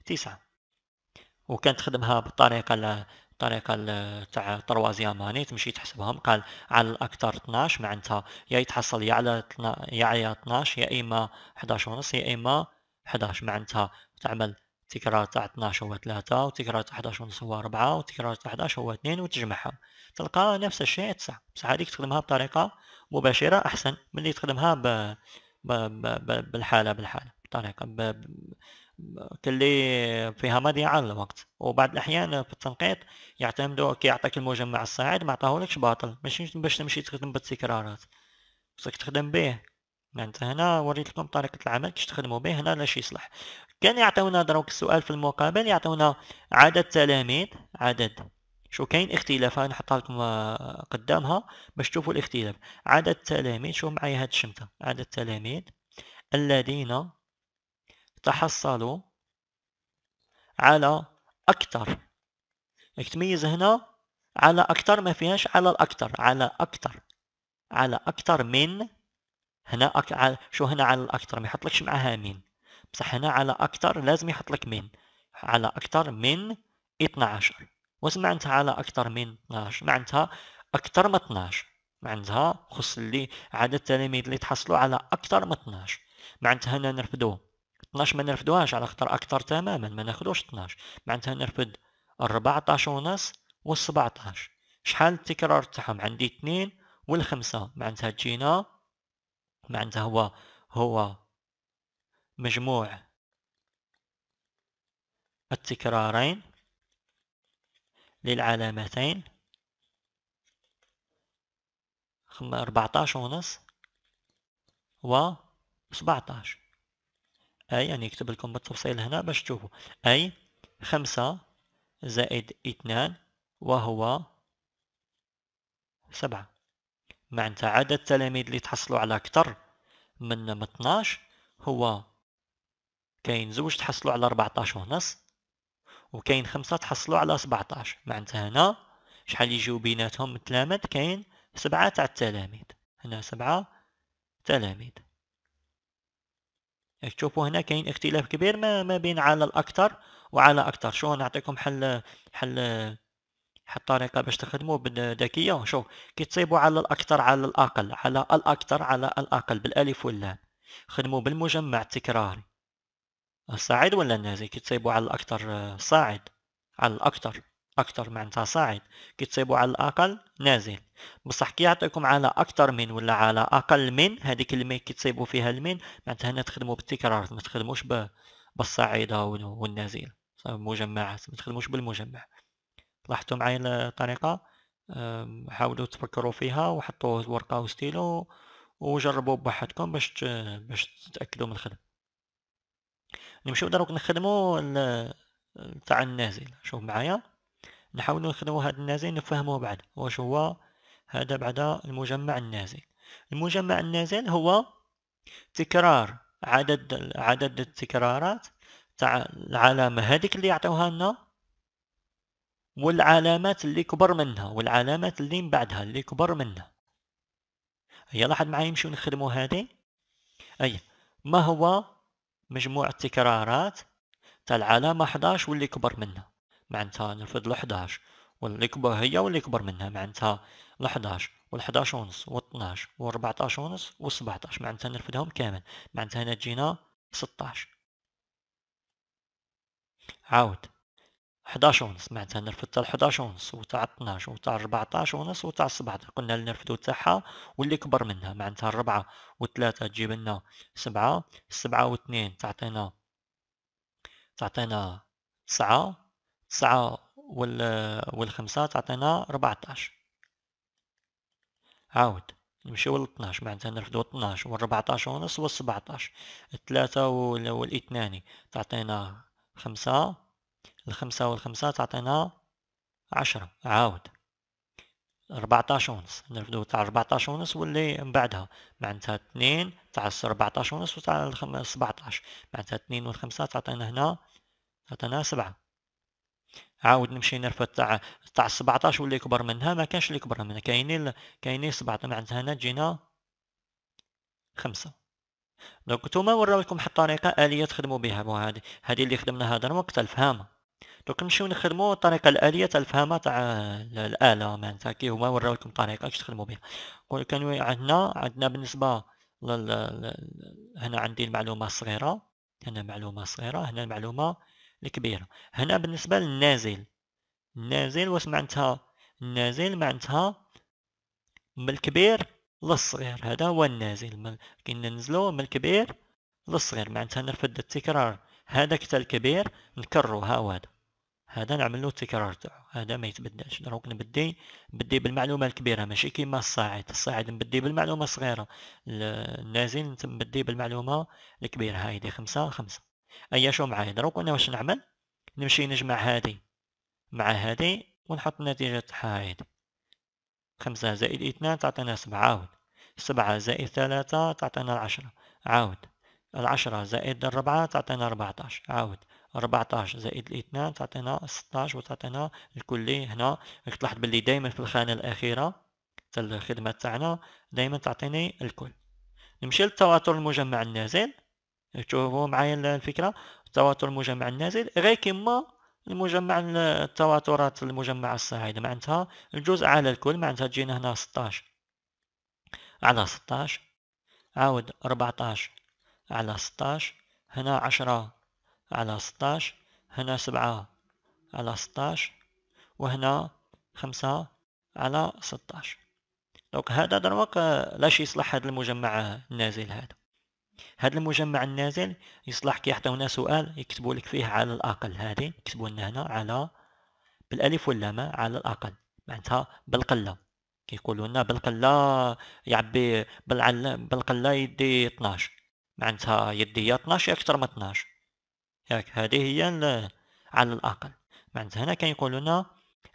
9 وكانت خدمها بطريقة ل... الطريقة تاع طروازيام هاني تمشي تحسبهم قال على الأكثر 12 معناتها يا يتحصل يا على يا على 12 يا إما 11 ونص يا إما 11 معناتها تعمل تكرار تاع 12 هو 3 وتكرار تاع 11 ونص هو 4 وتكرار تاع 11 هو 2 وتجمعها تلقى نفس الشيء 9 بصح هذيك تخدمها بطريقه مباشره احسن من اللي تخدمها ب... ب... ب... ب... بالحاله بالحاله بطريقه ب... ب... كلي فيها مضيعة للوقت وبعض الأحيان في التنقيط يعتمدوا كي يعطيك المجمع الصاعد ما عطاهولكش باطل ماشي باش تمشي تخدم بالتكرارات خصك تخدم به يعني هنا وريت لكم طريقة العمل كيش تخدموا به هنا لاش يصلح كان يعطيونا دروك السؤال في المقابل يعطيونا عدد تلاميذ عدد شو كاين اختلافات نحطها لكم آه، قدامها باش تشوفوا الاختلاف عدد التلاميذ شوف معايا هاد الشمتة عدد التلاميذ الذين تحصلوا على أكثر يعني تميز هنا على أكثر ما فيهاش على الأكثر على أكثر على أكثر من هنا أك... شو هنا على الأكثر ما يحطلكش معاها من بصح هنا على أكثر لازم يحط لك من على أكثر من 12 واش معناتها على أكثر من 12 معناتها أكثر من 12 معناتها خص اللي عدد التلاميذ اللي تحصلوا على أكثر من 12 معناتها هنا نرفدو 12 ما نرفدوهاش على خطر أكثر تماما ما ناخذوش 12 معناتها نرفد 14 ونص و 17 شحال التكرار تاعهم عندي 2 والخمسة معناتها تجينا معناتها هو هو مجموع التكرارين للعلامتين أربعتاش ونص و سبعتاش أي يعني نكتب لكم بالتفصيل هنا باش تشوفوا أي خمسة زائد اثنان وهو سبعة معناتها عدد التلاميذ اللي تحصلوا على أكثر من 12 هو كاين زوج تحصلوا على 14 ونص وكاين خمسة تحصلوا على 17 معناتها هنا شحال يجيو بيناتهم التلاميذ كاين سبعة تاع التلاميذ هنا سبعة تلاميذ تشوفوا هنا كاين اختلاف كبير ما, ما بين على الاكثر وعلى اكثر شو نعطيكم حل حل حل طريقه باش تخدموا بالذكيه شوف كي تصيبوا على الاكثر على الاقل على الاكثر على الاقل بالالف واللام خدموا بالمجمع التكراري الصاعد ولا النازل كي تصيبو على الاكثر آه، صاعد على الاكثر اكثر معناتها صاعد كي تصيبو على الاقل نازل بصح كي يعطيكم على اكثر من ولا على اقل من هذيك المي كي تصيبو فيها المين معناتها هنا تخدموا بالتكرار ما تخدموش بالصاعده والنازل مجمعات ما تخدموش بالمجمع لاحظتوا معايا الطريقه حاولوا تفكروا فيها وحطوا ورقه وستيلو وجربوا بوحدكم باش باش تتاكدوا من الخدمه نمشيو دروك نخدمو تاع النازل شوف معايا نحاولو نخدمو هاد النازل نفهموه بعد واش هو هذا بعد المجمع النازل المجمع النازل هو تكرار عدد عدد التكرارات تاع العلامة هذيك اللي يعطيوها لنا والعلامات اللي كبر منها والعلامات اللي من بعدها اللي كبر منها هيا لاحظ معايا نمشيو نخدمو هذه اي ما هو مجموع التكرارات تاع العلامة 11 واللي كبر منها معناتها نرفض ال 11 واللي كبر هي واللي كبر منها معناتها ال 11 وال 11 ونص وال 12 وال 14 ونص وال 17 معناتها نرفضهم كامل معناتها هنا تجينا 16 عاود 11 ونص معناتها نرفد تاع 11 ونص وتاع 12 وتاع 14 ونص وتاع 17 قلنا اللي نرفدو تاعها واللي كبر منها معناتها و3 تجيب لنا سبعة و واثنين تعطينا تعطينا تسعة تسعة وال والخمسة تعطينا 14 عاود نمشيو ل 12 معناتها نرفدو 12 وال 14 ونص وال 17 الثلاثة والاثنان تعطينا خمسة الخمسة والخمسة تعطينا عشرة عاود ربعتاش ونص نرفدو تاع ربعتاش ونص واللي من بعدها معنتها اثنين تاع ربعتاش ونص وتاع سبعتاش معنتها اثنين والخمسة تعطينا هنا تعطينا سبعة عاود نمشي نرفد تاع تاع سبعتاش واللي كبر منها ما كانش اللي كبر منها كاينين كاينين سبعة معنتها هنا تجينا خمسة دونك نتوما وراو لكم حتى طريقه اليه تخدمو بها هادي هادي اللي خدمناها درا وقتها الفهامه دوك نمشيو نخدمو الطريقه الاليه تاع الفهمه تاع الاله معناتها كي هما وراو لكم طريقه كيفاش تخدموا بها كانوا عندنا عندنا بالنسبه لل... هنا عندي المعلومه الصغيره هنا معلومه صغيره هنا المعلومه الكبيره هنا بالنسبه للنازل النازل واش معناتها النازل معناتها من الكبير للصغير هذا هو النازل كي ننزلو من الكبير للصغير معناتها نرفد التكرار هذاك تاع الكبير نكرو ها هذا هذا نعمل له التكرار تاعو هذا ما يتبدلش دروك نبدي نبدي بالمعلومه الكبيره ماشي كيما الصاعد الصاعد نبدي بالمعلومه الصغيره النازل نبدي بالمعلومه الكبيره هايدي خمسة خمسة اي شو معايا دروك انا واش نعمل نمشي نجمع هذه مع هذه ونحط النتيجه تاعها هايدي خمسة زائد اثنان تعطينا سبعة عاود سبعة زائد ثلاثة تعطينا العشرة عاود العشرة زائد الربعة تعطينا ربعتاش عاود 14 زائد 2 تعطينا 16 وتعطينا الكلي هنا راك تلاحظ باللي دائما في الخانه الاخيره تاع الخدمه تاعنا دائما تعطيني الكل نمشي للتواتر المجمع النازل تشوفوا معايا الفكره التواتر المجمع النازل غير كيما المجمع التواترات المجمع الصاعدة معناتها الجزء على الكل معناتها تجينا هنا 16 على 16 عاود 14 على 16 هنا 10 على 16 هنا 7 على 16 وهنا 5 على 16 دونك هذا دروك آه، لاش يصلح هذا المجمع النازل هذا هذا المجمع النازل يصلح كي يعطيونا سؤال يكتبوا لك فيه على الاقل هذه يكتبوا لنا هنا على بالالف واللام على الاقل معناتها بالقله كيقولوا لنا بالقله يعبي بالعل بالقله يدي 12 معناتها يدي 12 اكثر من 12 ياك هذه هي على الأقل معناتها هنا كيقول لنا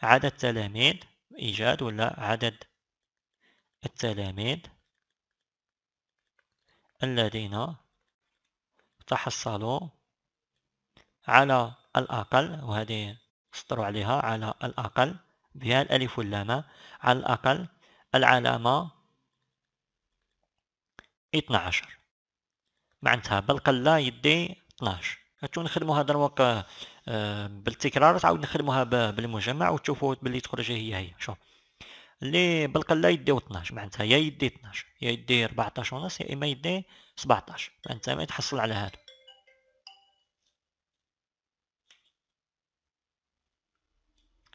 عدد التلاميذ إيجاد ولا عدد التلاميذ الذين تحصلوا على الأقل وهذه سطروا عليها على الأقل بها الألف واللام على الأقل العلامة 12 معناتها بالقلة يدي 12 هادشي نخدموا هذا الواقع آه، بالتكرار تعاود نخدموها بالمجمع وتشوفوا باللي تخرج هي هي شوف اللي بالقله يديو 12 معناتها يا يدي 12 يا يدي 14 ونص يا اما يدي 17 فانت ما تحصل على هذا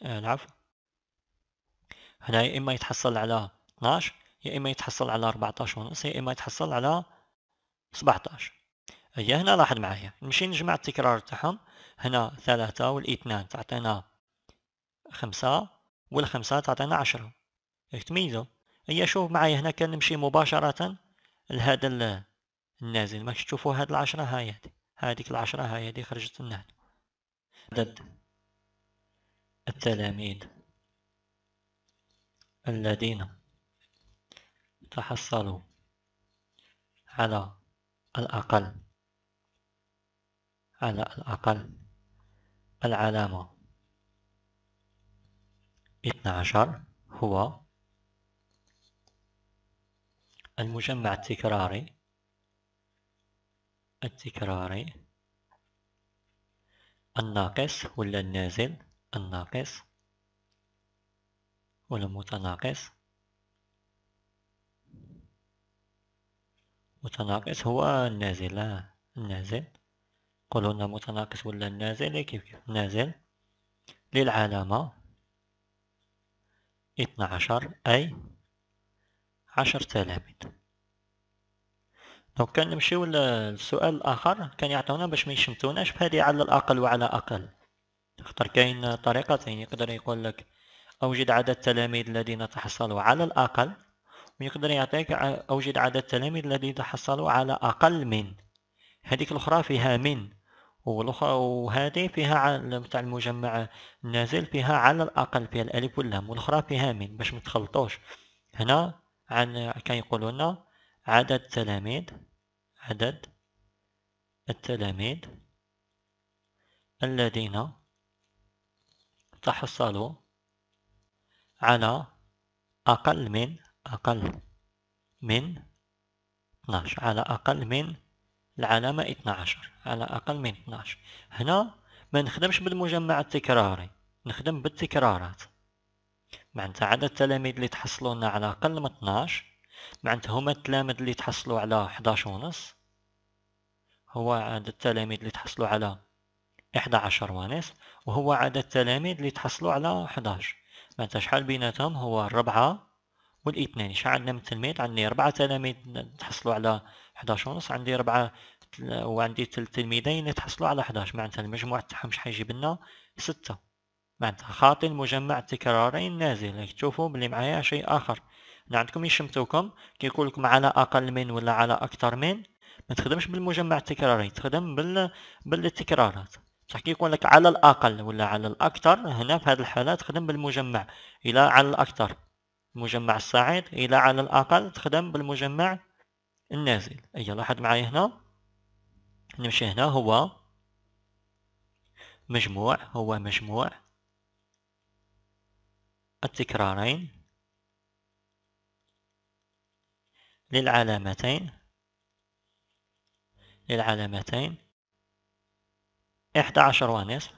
آه، العفو هنا يا اما يتحصل على 12 يا اما يتحصل على 14 ونص يا اما يتحصل على 17 هي هنا لاحظ معايا نمشي نجمع التكرار تاعهم هنا ثلاثة والاثنان تعطينا خمسة والخمسة تعطينا عشرة تميزو تميزوا هي شوف معايا هنا كنمشي مباشرة لهذا النازل ماكش تشوفوا هاد العشرة هاي هادي هاديك العشرة هاي هادي خرجت لنا عدد التلاميذ الذين تحصلوا على الأقل على الأقل العلامة 12 هو المجمع التكراري التكراري الناقص ولا النازل الناقص ولا المتناقص متناقص هو النازل لا النازل هنا متناقص ولا نازل إيه كيف كيف نازل للعلامة اثنا عشر أي عشر تلاميذ دونك كنمشيو للسؤال الآخر كان يعطيونا باش ما يشمتوناش بهادي على الأقل وعلى أقل خطر كاين طريقتين يقدر يقول لك أوجد عدد التلاميذ الذين تحصلوا على الأقل ويقدر يعطيك أوجد عدد التلاميذ الذين تحصلوا على أقل من هذيك الأخرى فيها من وهذه فيها تاع المجمع النازل فيها على الأقل فيها الألف واللام والأخرى فيها من باش متخلطوش هنا عن كيقولوا لنا عدد التلاميذ عدد التلاميذ الذين تحصلوا على أقل من أقل من 12 على أقل من العلامة 12 على أقل من 12 هنا ما نخدمش بالمجمع التكراري نخدم بالتكرارات معناتها عدد التلاميذ اللي تحصلوا على أقل من 12 معناتها هما التلاميذ اللي تحصلوا على 11 ونص هو عدد التلاميذ اللي تحصلوا على 11 ونص وهو عدد التلاميذ اللي تحصلوا على 11 معناتها شحال بيناتهم هو الربعة والاثنين شحال عندنا من تلميذ عندنا ربعة تلاميذ تحصلوا على 11 ونص عندي ربعه وعندي تلميذين يتحصلوا على 11 معناتها المجموع تاعهم شحال يجيب لنا 6 معناتها خاطي المجمع تكرارين نازل تشوفوا بلي معايا شيء آخر أنا عندكم يشمتوكم كي يقول لكم على أقل من ولا على أكثر من ما تخدمش بالمجمع التكراري تخدم بال... بالتكرارات بصح كي يقول لك على الاقل ولا على الاكثر هنا في هذه الحاله تخدم بالمجمع الى على الاكثر مجمع الصاعد الى على الاقل تخدم بالمجمع النازل أي لاحظ معي هنا نمشي هنا هو مجموع هو مجموع التكرارين للعلامتين للعلامتين إحدى عشر ونصف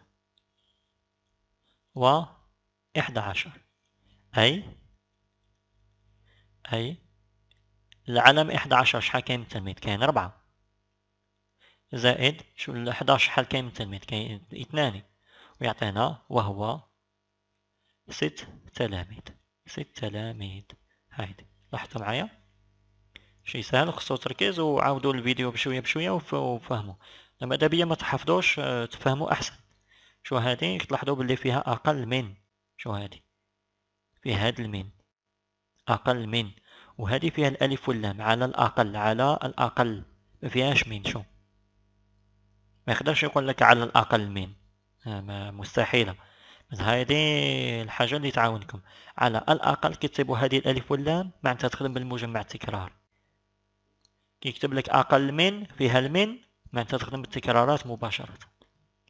و إحدى عشر أي أي العلم 11 شحال كاين من تلميذ كاين 4 زائد شو ال 11 شحال كاين من تلميذ كاين 2 ويعطينا وهو 6 تلاميذ 6 تلاميذ هايدي لاحظتوا معايا شي سهل خصو تركيز وعاودوا الفيديو بشويه بشويه وفهموا لما دابيا ما تحفظوش آه، تفهموا احسن شو هادي تلاحظوا باللي فيها اقل من شو هادي في هاد المين اقل من وهذه فيها الألف واللام على الأقل على الأقل ما فيهاش مين شو ما يقدرش يقول لك على الأقل مين آه، مستحيلة هذه الحاجة اللي تعاونكم على الأقل كتبوا هذه الألف واللام معناتها تخدم بالمجمع التكرار كي يكتب لك أقل من فيها المن معناتها تخدم بالتكرارات مباشرة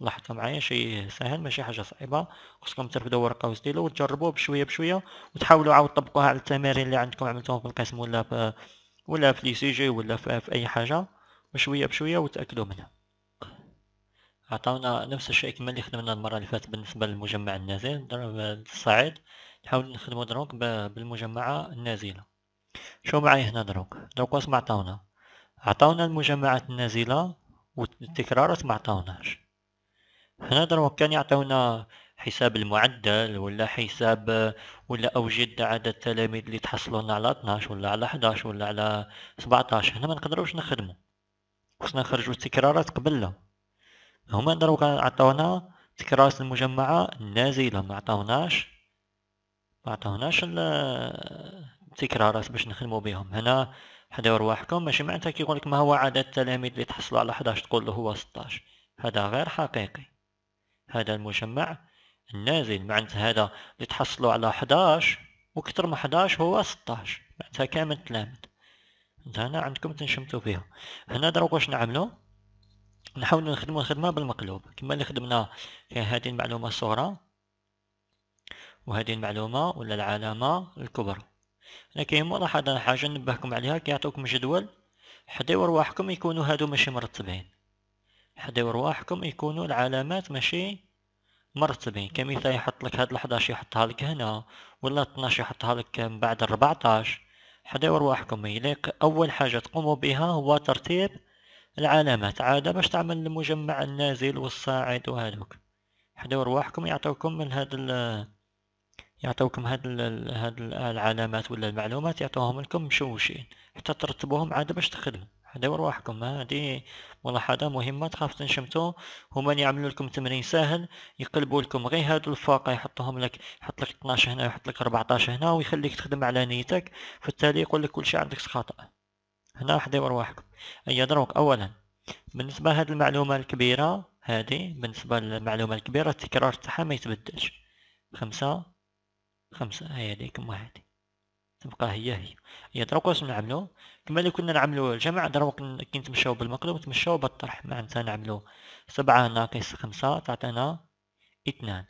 لاحظتوا معايا شيء سهل ماشي حاجه صعيبه خصكم ترفدوا ورقه وستيلو وتجربوه بشويه بشويه وتحاولوا عاود تطبقوها على التمارين اللي عندكم عملتوهم في القسم ولا في ولا في لي سي جي ولا في, في اي حاجه بشويه بشويه وتاكدوا منها عطاونا نفس الشيء كما اللي خدمنا المره اللي فاتت بالنسبه للمجمع النازل ضرب الصاعد نحاول نخدموا دروك بالمجمعه النازله شو معايا هنا دروك دروك واش عطاونا عطاونا المجمعات النازله والتكرارات ما عطاوناش نقدروا كان يعطيونا حساب المعدل ولا حساب ولا اوجد عدد التلاميذ اللي تحصلون على 12 ولا على 11 ولا على 17 هنا ما نقدروش نخدموا خصنا نخرجوا التكرارات قبلها هما دروك عطاونا تكرارات المجمعة النازلة ما عطاوناش ما عطاوناش التكرارات باش نخدموا بهم هنا حدا رواحكم ماشي معناتها كيقول لك ما هو عدد التلاميذ اللي تحصلوا على 11 تقول له هو 16 هذا غير حقيقي هذا المجمع النازل معناتها هذا اللي تحصلوا على 11 وكثر من 11 هو 16 معناتها كامل تلامد هنا عندكم تنشمتوا فيها هنا دروك واش نعملوا نحاولو نخدموا الخدمه بالمقلوب كما اللي خدمنا في هذه المعلومه الصغرى وهذه المعلومه ولا العلامه الكبرى هنا كاين ملاحظه حاجه نبهكم عليها كيعطوكم جدول حتى رواحكم يكونوا هادو ماشي مرتبين حداو رواحكم يكونوا العلامات ماشي مرتبين كمثال يحط لك هاد الحداش 11 يحطها لك هنا ولا 12 يحطها لك من بعد 14 حداو رواحكم يليق اول حاجه تقوموا بها هو ترتيب العلامات عاده باش تعمل المجمع النازل والصاعد وهذوك حداو رواحكم يعطوكم من هاد ال يعطوكم هاد ال هاد العلامات ولا المعلومات يعطوهم لكم مشوشين حتى ترتبوهم عاده باش تخدموا هو رواحكم هذه ملاحظة مهمة تخاف تنشمتو هما اللي يعملوا لكم تمرين ساهل يقلبوا لكم غير هادو الفاقة يحطوهم لك يحط لك 12 هنا ويحط لك 14 هنا ويخليك تخدم على نيتك فالتالي يقول لك كلشي عندك خطأ هنا حضروا رواحكم اي دروك اولا بالنسبة لهاد المعلومة الكبيرة هذه بالنسبة للمعلومة الكبيرة التكرار تاعها ما يتبدلش خمسة خمسة هي هذيك وهذه تبقى هي هي هي دروك واش نعملو كما اللي كنا نعملو الجمع دروك كي نتمشاو بالمقلوب نتمشاو بالطرح معناتها نعملو سبعة ناقص خمسة تعطينا اثنان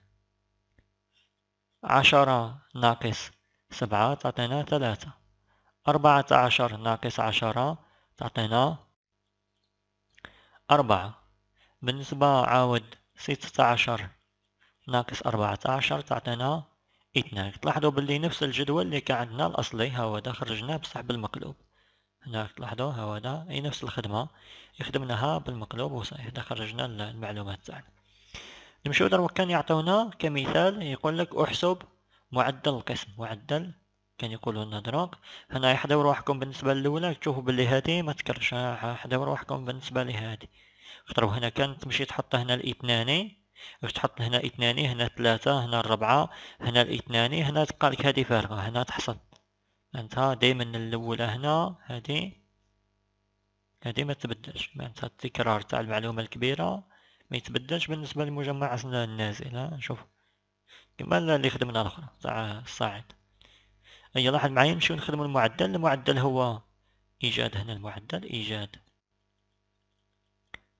عشرة ناقص سبعة تعطينا ثلاثة أربعة عشر ناقص عشرة تعطينا أربعة بالنسبة عاود ستة عشر ناقص أربعة عشر تعطينا إتناك تلاحظوا باللي نفس الجدول اللي كان عندنا الأصلي هو دا خرجناه بصح بالمقلوب هناك تلاحظوا هو دا اي نفس الخدمة خدمناها بالمقلوب وصحيح دا خرجنا المعلومات تاعنا نمشيو دروك كان يعطونا كمثال يقول لك احسب معدل القسم معدل كان يقولوا لنا دروك هنا حداو روحكم بالنسبة للأولى تشوفوا باللي هذه ما تكرش حداو روحكم بالنسبة لهذه خطرو هنا كانت تمشي تحط هنا الاثنين باش تحط هنا اثنان هنا ثلاثة هنا الربعة هنا الاثنان هنا تلقى لك هذه فارغة هنا تحصل انت دايما الاولى هنا هذه هذه ما تبدلش معناتها التكرار تاع المعلومة الكبيرة ما يتبدلش بالنسبة لمجمع النازل شوف كما اللي خدمنا الاخرى تاع الصاعد اي لاحظ معايا نمشيو نخدمو المعدل المعدل هو ايجاد هنا المعدل ايجاد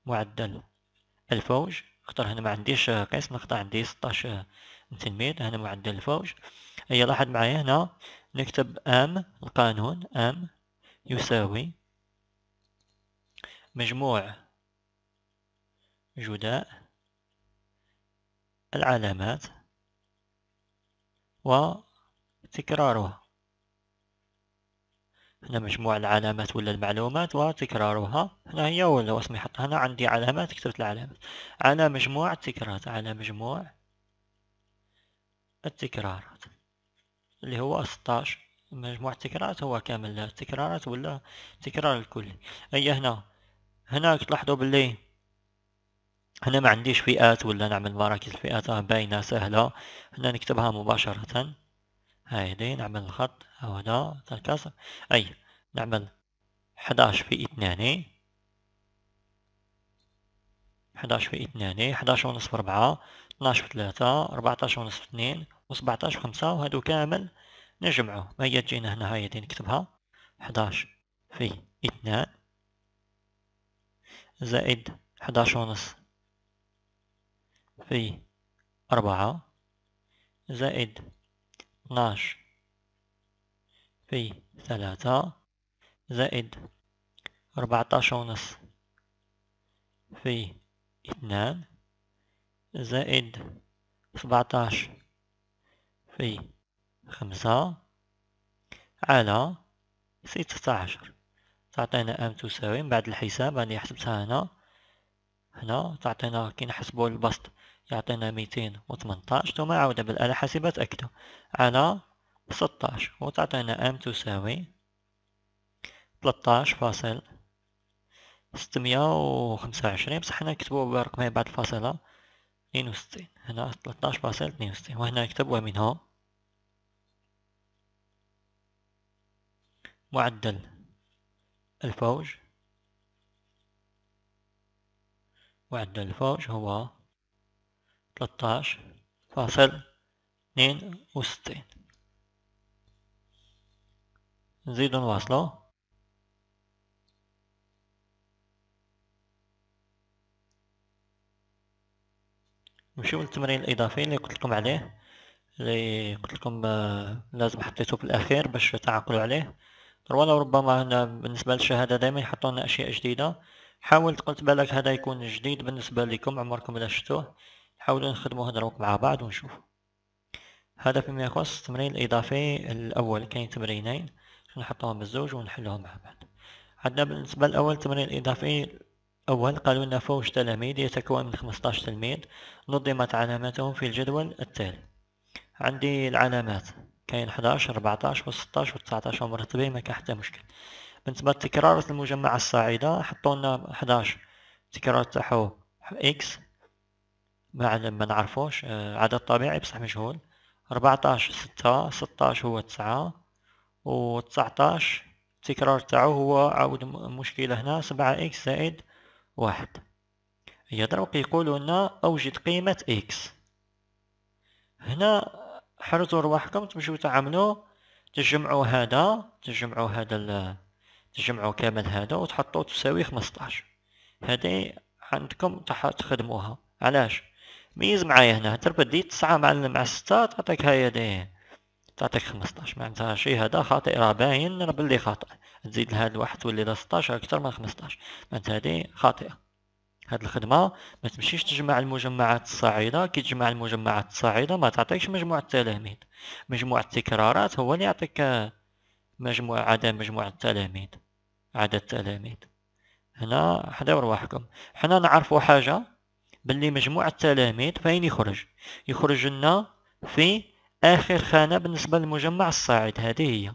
معدل الفوج خطر هنا ما عنديش قسم خطر عندي 16 تلميذ هنا معدل الفوج اي لاحظ معايا هنا نكتب ام القانون ام يساوي مجموع جداء العلامات وتكرارها هنا مجموع العلامات ولا المعلومات وتكرارها هنا هي ولا اسمي حط هنا عندي علامات كتبت العلامات على مجموع التكرارات على مجموع التكرارات اللي هو 16 مجموع التكرارات هو كامل التكرارات ولا تكرار الكلي اي هنا هنا تلاحظوا باللي هنا ما عنديش فئات ولا نعمل مراكز الفئات باينه سهله هنا نكتبها مباشره هاي دي نعمل الخط هنا الكسر أي نعمل 11 في 2 11 في 2 11 ونصف 4 12 في 3 14 ونصف 2 و17 في 5 وهدو كامل نجمعه ما يجينا هنا هاي دي نكتبها 11 في 2 زائد 11 ونص في 4 زائد 12 في ثلاثة زائد أربعتاشر ونص في اثنان زائد سبعتاش في خمسة على ستة عشر تعطينا ام تساوي من بعد الحساب راني حسبتها هنا هنا تعطينا كي نحسبو البسط يعطينا 218 ثم عودة بالآلة حاسبة أكتو على 16 وتعطينا M تساوي 13 فاصل 625 بصح هنا نكتبو برقمين بعد الفاصلة 62 هنا 13 فاصل 62 وهنا نكتب ومنه معدل الفوج معدل الفوج هو تلتاش فاصل اتنين وستين نزيدو نواصلو نمشيو للتمرين الاضافي اللي قلت لكم عليه اللي قلت لكم آه، لازم حطيته في الاخير باش تعقلوا عليه ولو ربما هنا بالنسبه للشهاده دائما يحطونا لنا اشياء جديده حاول تقلت بالك هذا يكون جديد بالنسبه لكم عمركم لا شفتوه حاولوا نخدموا هذا الوقت مع بعض ونشوف هذا فيما يخص التمرين الإضافي الأول كاين تمرينين نحطهم بالزوج ونحلهم مع بعض عندنا بالنسبة الأول التمرين الإضافي الأول قالوا لنا فوج تلاميذ يتكون من 15 تلميذ نظمت علاماتهم في الجدول التالي عندي العلامات كاين 11 14 و 16 و 19 مرتبين ما كان حتى مشكل بالنسبة لتكرارات المجمع الصاعدة حطوا لنا 11 تكرار تاعو اكس ما ما نعرفوش آه، عدد طبيعي بصح مجهول 14 ستة 16 هو تسعة و 19 التكرار تاعو هو عاود مشكلة هنا سبعة إكس زائد واحد هي دروك يقولوا لنا أوجد قيمة إكس هنا حرزوا رواحكم تمشيو تعملوا تجمعوا هذا تجمعوا هذا تجمعوا كامل هذا وتحطوا تساوي 15 هذه عندكم تخدموها علاش ميز معايا هنا تربط دي تسعة مع مع تعطيك هاي دي تعطيك خمسطاش معناتها شي هذا خاطئ راه باين راه بلي خاطئ تزيد لهاد واحد تولي لها ستاش أكثر من خمسطاش معناتها هادي خاطئة هاد الخدمة ما تمشيش تجمع المجمعات الصاعدة كي تجمع المجمعات الصاعدة ما تعطيكش مجموع التلاميذ مجموع التكرارات هو اللي يعطيك آه، مجموع عدد مجموع التلاميذ عدد التلاميذ هنا حضروا رواحكم حنا نعرفوا حاجة باللي مجموع التلاميذ فين يخرج يخرج لنا في اخر خانه بالنسبه للمجمع الصاعد هذه هي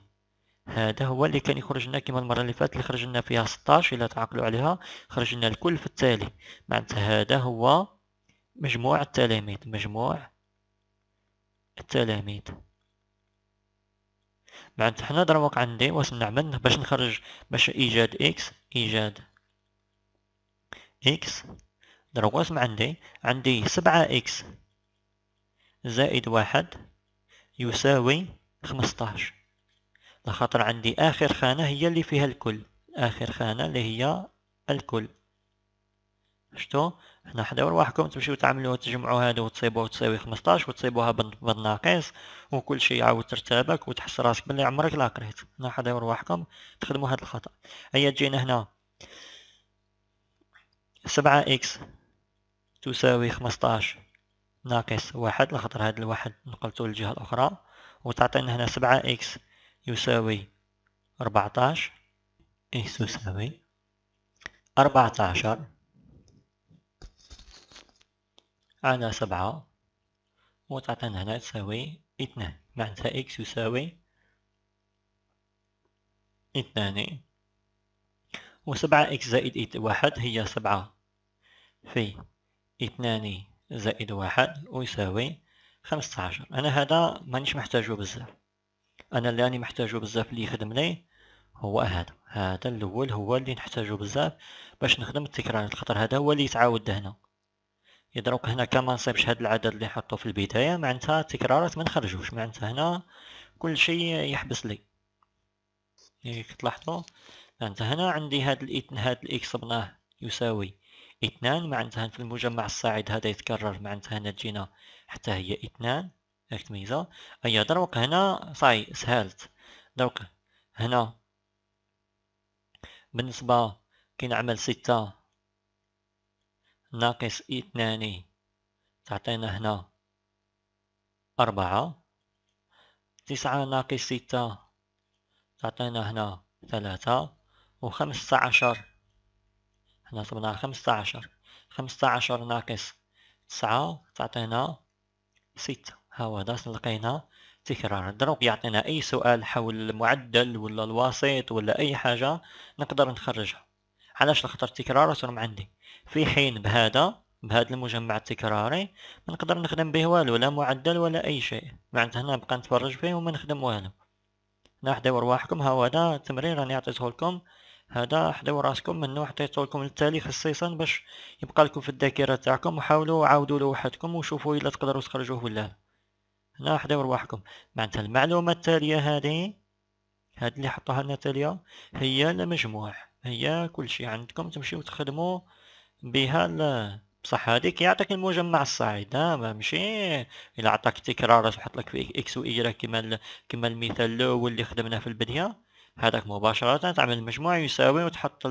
هذا هو اللي كان يخرج لنا كما المره اللي فاتت اللي خرج لنا فيها 16 الا تعقلوا عليها خرج لنا الكل في التالي معناتها هذا هو مجموع التلاميذ مجموع التلاميذ معناتها حنا دروك عندي واش نعمل باش نخرج باش ايجاد اكس ايجاد اكس دروك واش عندي عندي سبعة إكس زائد واحد يساوي خمسطاش لخاطر عندي آخر خانة هي اللي فيها الكل آخر خانة اللي هي الكل شتو هنا حداو رواحكم تمشيو تعملو تجمعوا هادو وتصيبوها تساوي 15 وتصيبوها بالناقص وكل شيء عاود ترتابك وتحس راسك بلي عمرك لا قريت هنا حداو رواحكم تخدموا هاد الخطا هيا تجينا هنا 7 اكس تساوي خمسطاش ناقص واحد لخطر هاد الواحد نقلتو للجهة الأخرى وتعطينا هنا سبعة إكس يساوي 14 إكس يساوي 14 على سبعة وتعطينا هنا تساوي اثنان معناتها إكس يساوي و وسبعة إكس زائد واحد هي سبعة في 2 زائد واحد يساوي 15 أنا هذا مانيش محتاجه بزاف أنا اللي راني محتاجه بزاف اللي يخدم لي هو هذا هذا الأول هو اللي نحتاجه بزاف باش نخدم التكرار خاطر هذا هو اللي يتعاود هنا يضرب هنا كما نصيبش هذا العدد اللي حطوه في البداية معناتها تكرارات ما نخرجوش معناتها هنا كل شيء يحبس لي هيك إيه، تلاحظوا معناتها هنا عندي هذا هذا الإكس بناه يساوي اثنان معناتها في المجمع الصاعد هذا يتكرر معناتها تجينا حتى هي اثنان هاك تميزها ايا دروك هنا صاي سهلت دروك هنا بالنسبة كنعمل ستة ناقص اثنان تعطينا هنا أربعة تسعة ناقص ستة تعطينا هنا ثلاثة وخمسة عشر هنا صبنا خمسة عشر خمسة عشر ناقص تسعة تعطينا ستة ها هو درسنا لقينا تكرار دروك يعطينا أي سؤال حول المعدل ولا الوسيط ولا أي حاجة نقدر نخرجها علاش لخطر تكرار ترم عندي في حين بهذا بهذا المجمع التكراري ما نقدر نخدم به والو لا معدل ولا اي شيء معناتها هنا نبقى نتفرج فيه وما نخدم والو نحضر واحكم هو هذا التمرين راني عطيته لكم هذا حداو راسكم منو حطيتو لكم التالي خصيصا باش يبقى لكم في الذاكره تاعكم وحاولوا عاودوا لوحدكم وحدكم وشوفوا الا تقدروا تخرجوه ولا لا هنا حداو رواحكم معناتها المعلومه التاليه هذه هاد اللي حطوها لنا تاليه هي المجموع هي كل شيء عندكم تمشيو تخدموا بها لا بصح هذيك يعطيك المجمع الصاعد ها ماشي الا عطاك تكرار تحط لك في اكس و اي كما كما المثال الاول اللي خدمناه في البدايه هذاك مباشرة تعمل المجموع يساوي وتحط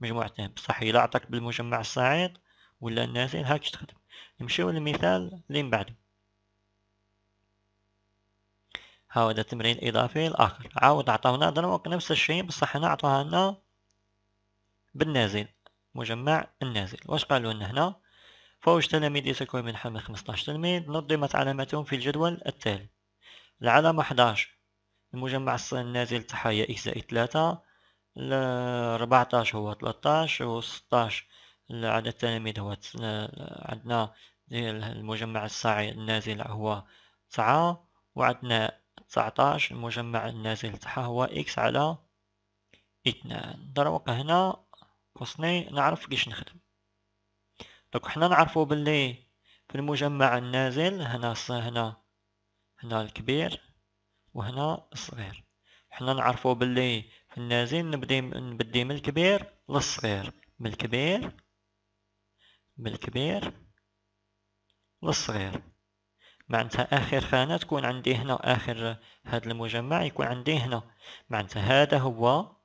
مجموعتين بصح إلا عطاك بالمجمع الصاعد ولا النازل هاك تخدم نمشيو للمثال اللي من بعده ها هذا تمرين إضافي الآخر عاود عطاونا دروك نفس الشيء بصح هنا عطوها لنا بالنازل مجمع النازل واش قالوا لنا هنا فوج تلاميذ يتكون من حوالي 15 تلميذ نظمت علاماتهم في الجدول التالي العلامة 11 المجمع الصيني النازل تاعها هي إكس زائد ثلاثة ربعتاش هو تلاتاش و ستاش عدد التلاميذ هو عندنا المجمع الصاعي النازل هو تسعة وعندنا تسعتاش المجمع النازل تاعها هو إكس على اثنان دروك هنا خصني نعرف كيش نخدم دوك حنا نعرفو بلي في المجمع النازل هنا هنا هنا الكبير وهنا الصغير حنا نعرفو باللي في النازل نبدي نبدي من الكبير للصغير من الكبير من الكبير للصغير معناتها اخر خانه تكون عندي هنا اخر هذا المجمع يكون عندي هنا معناتها هذا هو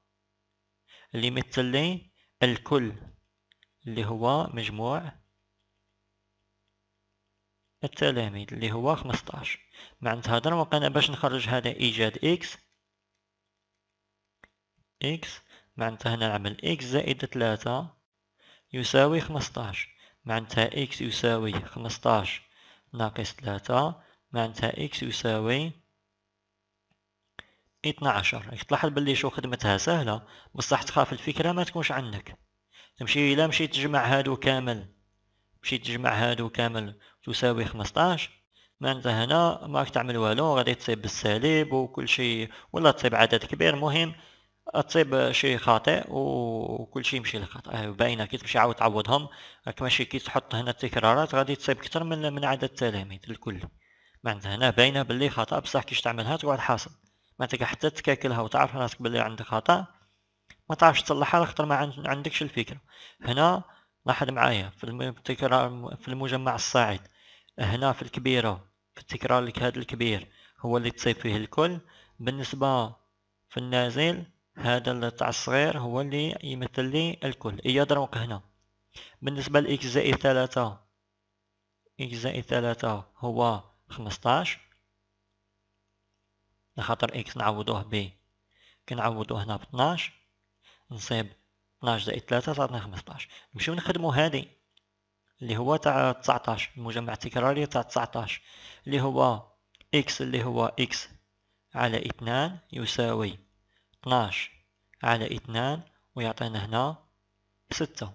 اللي يمثل لي الكل اللي هو مجموع التلاميذ اللي هو 15 معناتها دروك انا باش نخرج هذا ايجاد اكس اكس معناتها هنا نعمل اكس زائد 3 يساوي 15 معناتها اكس يساوي 15 ناقص 3 معناتها اكس يساوي 12 راك تلاحظ باللي شو خدمتها سهله بصح تخاف الفكره ما تكونش عندك تمشي الى مشيت تجمع هادو كامل مشيت تجمع هادو كامل تساوي 15 معناتها هنا ما راك تعمل والو غادي تصيب بالسالب وكل شيء ولا تصيب عدد كبير مهم تصيب شي خاطئ وكل شيء يمشي للخطا اه، باينه كي تمشي عاود تعوضهم راك ماشي كي تحط هنا التكرارات غادي تصيب اكثر من من عدد التلاميذ الكل معناتها هنا باينه باللي خطا بصح كيش تعملها تقعد حاصل معناتها حتى تكاكلها وتعرف راسك باللي عندك خطا ما تعرفش تصلحها خاطر ما عندكش الفكره هنا لاحظ معايا في التكرار في المجمع الصاعد هنا في الكبيرة في التكرار لك هذا الكبير هو اللي تصيب فيه الكل بالنسبة في النازل هذا اللي تاع الصغير هو اللي يمثل لي الكل إيا دروك هنا بالنسبة لإكس زائد ثلاثة إكس زائد ثلاثة هو خمسطاش لخاطر إكس نعوضوه ب كنعوضوه هنا ب 12 نصيب 12 زائد 3 تعطينا 15 نمشيو نخدمو هادي اللي هو تاع 19 المجمع التكراري تاع 19 اللي هو x اللي هو x على 2 يساوي 12 على 2 ويعطينا هنا 6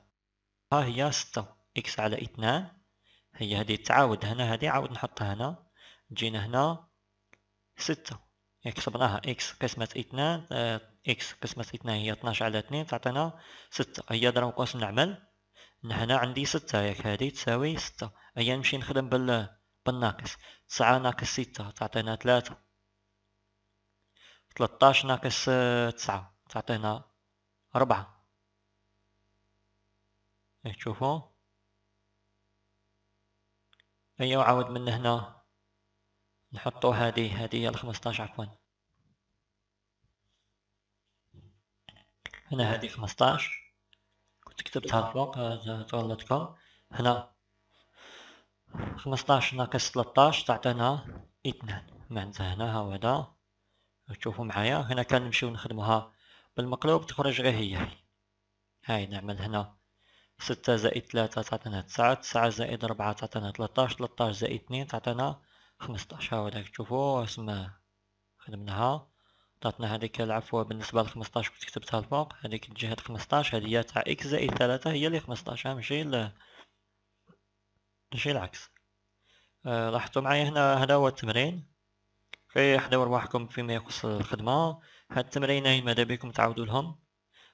ها هي 6 x على 2 هي هذه تعاود هنا هذه عاود نحطها هنا جينا هنا 6 يعني كسبناها x قسمة 2 x آه، قسمة 2 هي 12 على 2 تعطينا 6 هي ضرب قوس نعمل هنا عندي ستة ياك هادي تساوي ستة أيا نمشي نخدم بال بالناقص تسعة ناقص ستة تعطينا ثلاثة تلطاش ناقص آه، تسعة تعطينا ربعة ايه تشوفو أيا وعاود من هنا نحطو هادي هادي هي الخمسطاش عفوا هنا هادي خمسطاش كنت كتبتها الفوق تغلط كا هنا خمسطاش ناقص تلطاش تعطينا اثنان معنتها هنا ها هذا تشوفوا معايا هنا كنمشيو نخدموها بالمقلوب تخرج غي هي هاي نعمل هنا ستة زائد ثلاثة تعطينا تسعة تسعة زائد ربعة تعطينا تلطاش تلطاش زائد اثنين تعطينا خمسطاش ها هو تشوفوا اسم خدمناها عطتنا هذيك العفو بالنسبة ل 15 كنت كتبتها الفوق هذيك الجهة 15 هذه تاع اكس زائد 3 هي اللي 15 ماشي ل... ماشي العكس آه لاحظتوا معايا هنا هذا هو التمرين في حضروا رواحكم فيما يخص الخدمة هاد التمرينين ماذا بكم تعودوا لهم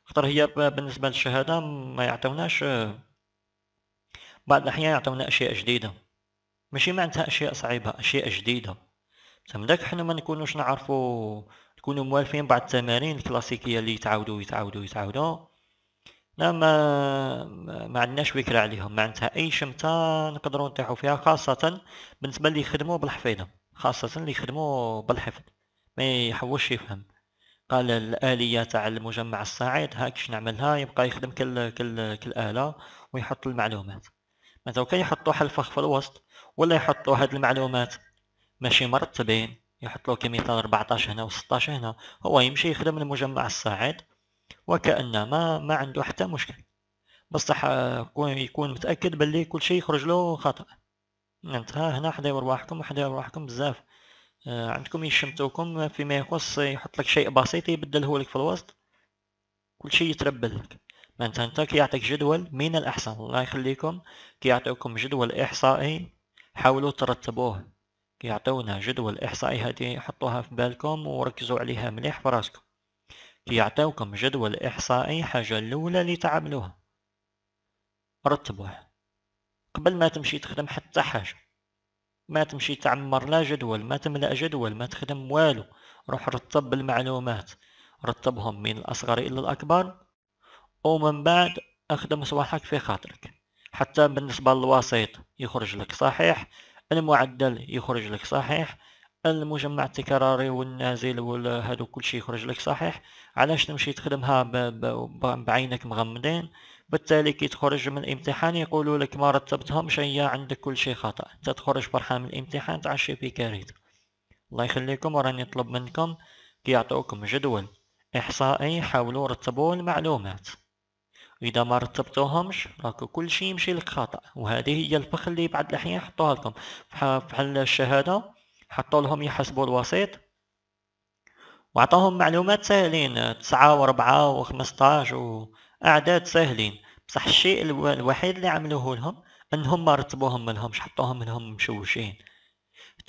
خطر هي بالنسبة للشهادة ما يعطوناش بعض الأحيان يعطونا أشياء جديدة ماشي معناتها أشياء صعيبة أشياء جديدة تم داك حنا ما نكونوش نعرفو كونوا موالفين بعض التمارين الكلاسيكيه اللي يتعاودوا يتعاودوا يتعاودوا لا ما ما عندناش فكره عليهم معناتها اي شمته نقدروا نطيحوا فيها خاصه بالنسبه اللي يخدموا بالحفيظه خاصه اللي يخدموا بالحفظ ما يحوش يفهم قال الآلية تاع المجمع الصاعد شنو نعملها يبقى يخدم كل كل كالآلة ويحط المعلومات مثلا كي يحطوا حلفخ في الوسط ولا يحطوا هاد المعلومات ماشي مرتبين يحط له كمثال 14 هنا و16 هنا هو يمشي يخدم المجمع الصاعد وكأنما ما عنده حتى مشكل بصح آه، يكون متأكد باللي كل شيء يخرج له خطأ نعم، ها هنا حدا رواحكم حضروا رواحكم بزاف آه، عندكم يشمتوكم فيما يخص يحط لك شيء بسيط يبدله لك في الوسط كل شيء يتربل لك انت انت كي يعطيك جدول من الأحسن الله يخليكم كي يعطيكم جدول إحصائي حاولوا ترتبوه كيعطيونا جدول احصائي هذه حطوها في بالكم وركزوا عليها مليح في راسكم كيعطيوكم جدول احصائي حاجه الاولى اللي تعملوها رتبوه قبل ما تمشي تخدم حتى حاجه ما تمشي تعمر لا جدول ما تملا جدول ما تخدم والو روح رتب المعلومات رتبهم من الاصغر الى الاكبر ومن بعد اخدم صباحك في خاطرك حتى بالنسبه للوسيط يخرج لك صحيح المعدل يخرج لك صحيح المجمع التكراري والنازل وهادو كلشي يخرج لك صحيح علاش تمشي تخدمها بعينك مغمدين بالتالي كي تخرج من الامتحان يقولوا لك ما رتبتهمش هي عندك كلشي خطا انت تخرج فرحان من الامتحان تعشي في كارثه الله يخليكم وراني نطلب منكم كيعطوكم جدول احصائي حاولوا رتبوا المعلومات اذا ما رتبتوهمش راكو كل شيء يمشي لك خطا وهذه هي الفخ اللي بعد الاحيان حطوها لكم بحال الشهاده حطوا لهم يحسبوا الوسيط وعطاهم معلومات سهلين تسعة وربعة وخمسطاش وأعداد سهلين بصح الشيء الوحيد اللي عملوه لهم انهم ما رتبوهم ملهمش حطوهم منهم مشوشين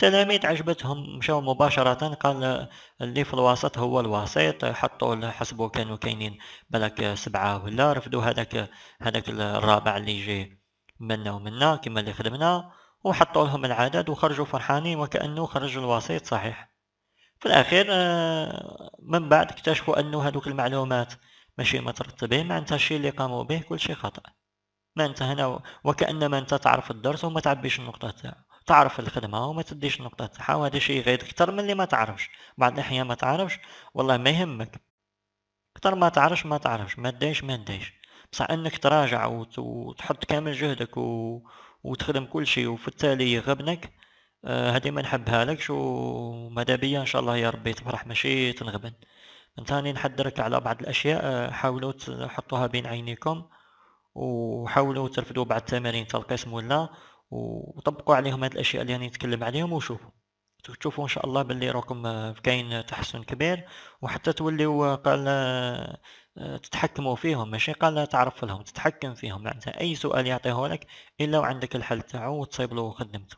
التلاميذ عجبتهم مشاو مباشرة قال اللي في الوسط هو الوسيط حطوا حسبوا كانوا كاينين بلك سبعة ولا رفضوا هذاك هذاك الرابع اللي يجي منا ومنا كما اللي خدمنا وحطوا لهم العدد وخرجوا فرحانين وكأنه خرج الوسيط صحيح في الأخير آه، من بعد اكتشفوا أنه هذوك المعلومات ماشي مترتبين ما انت الشيء اللي قاموا به كل شيء خطأ ما انت هنا وكأنما انت تعرف الدرس وما تعبيش النقطة تاعو تعرف الخدمة وما تديش النقطة تاعها وهذا شيء غير أكثر من اللي ما تعرفش بعض الأحيان ما تعرفش والله ما يهمك أكثر ما تعرفش ما تعرفش ما تديش ما تديش بصح أنك تراجع وتحط كامل جهدك و... وتخدم كل شيء وفي التالي يغبنك آه، هذه آه ما نحبها لك شو بيا ان شاء الله يا ربي تفرح ماشي تنغبن من ثاني نحذرك على بعض الاشياء آه، حاولوا تحطوها بين عينيكم وحاولوا ترفدوا بعض التمارين تاع القسم ولا وطبقوا عليهم هاد الاشياء اللي راني نتكلم عليهم وشوفوا تشوفوا ان شاء الله باللي راكم آه، كاين تحسن كبير وحتى توليو آه، قال آه، تتحكموا فيهم ماشي قال تعرف لهم تتحكم فيهم معناتها اي سؤال يعطيه لك الا وعندك الحل تاعو وتصيب له خدمته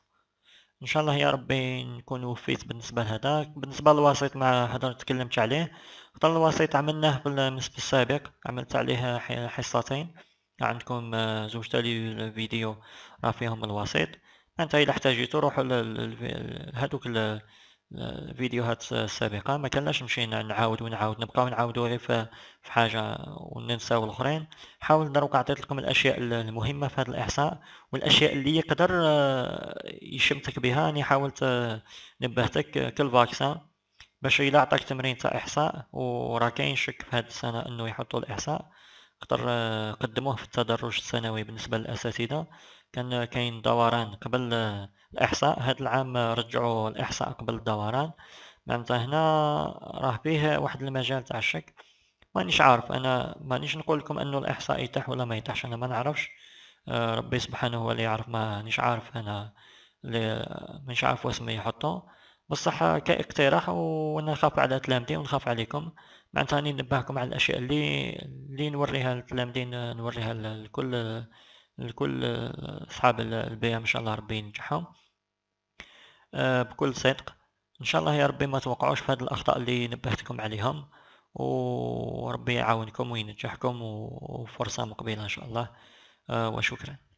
ان شاء الله يا ربي نكون وفيت بالنسبه لهذا بالنسبه للوسيط مع هذا تكلمت عليه طال الوسيط عملناه في السابق عملت عليه حصتين عندكم آه، زوج تالي الفيديو راه فيهم الوسيط انت الى احتاجيتو روحوا لهذوك الفيديوهات السابقه ما كناش مشينا نعاود ونعاود نبقاو نعاودو غير في حاجه وننساو الاخرين حاول دروك عطيت لكم الاشياء المهمه في هذا الاحصاء والاشياء اللي يقدر آه، يشمتك بها انا حاولت آه، نبهتك كالفاكسان باش الا عطاك تمرين تاع احصاء وراه كاين شك في هذه السنه انه يحطوا الاحصاء خطر آه، قدموه في التدرج السنوي بالنسبه للاساتذه كان كاين دوران قبل الاحصاء هذا العام رجعوا الاحصاء قبل الدوران معناتها هنا راه فيه واحد المجال تاع الشك مانيش عارف انا مانيش نقول لكم انه الاحصاء يتاح ولا ما يتاحش انا ما نعرفش آه، ربي سبحانه هو اللي يعرف مانيش عارف انا مانيش عارف واش ما بصح كاقتراح وانا نخاف على تلامتي ونخاف عليكم معناتها راني نبهكم على الاشياء اللي اللي نوريها للتلاميذ نوريها لكل لكل آه، اصحاب البيئه ان شاء الله ربي ينجحهم آه، بكل صدق ان شاء الله يا ربي ما توقعوش في هذه الاخطاء اللي نبهتكم عليهم وربي يعاونكم وينجحكم وفرصه مقبله ان شاء الله آه، وشكرا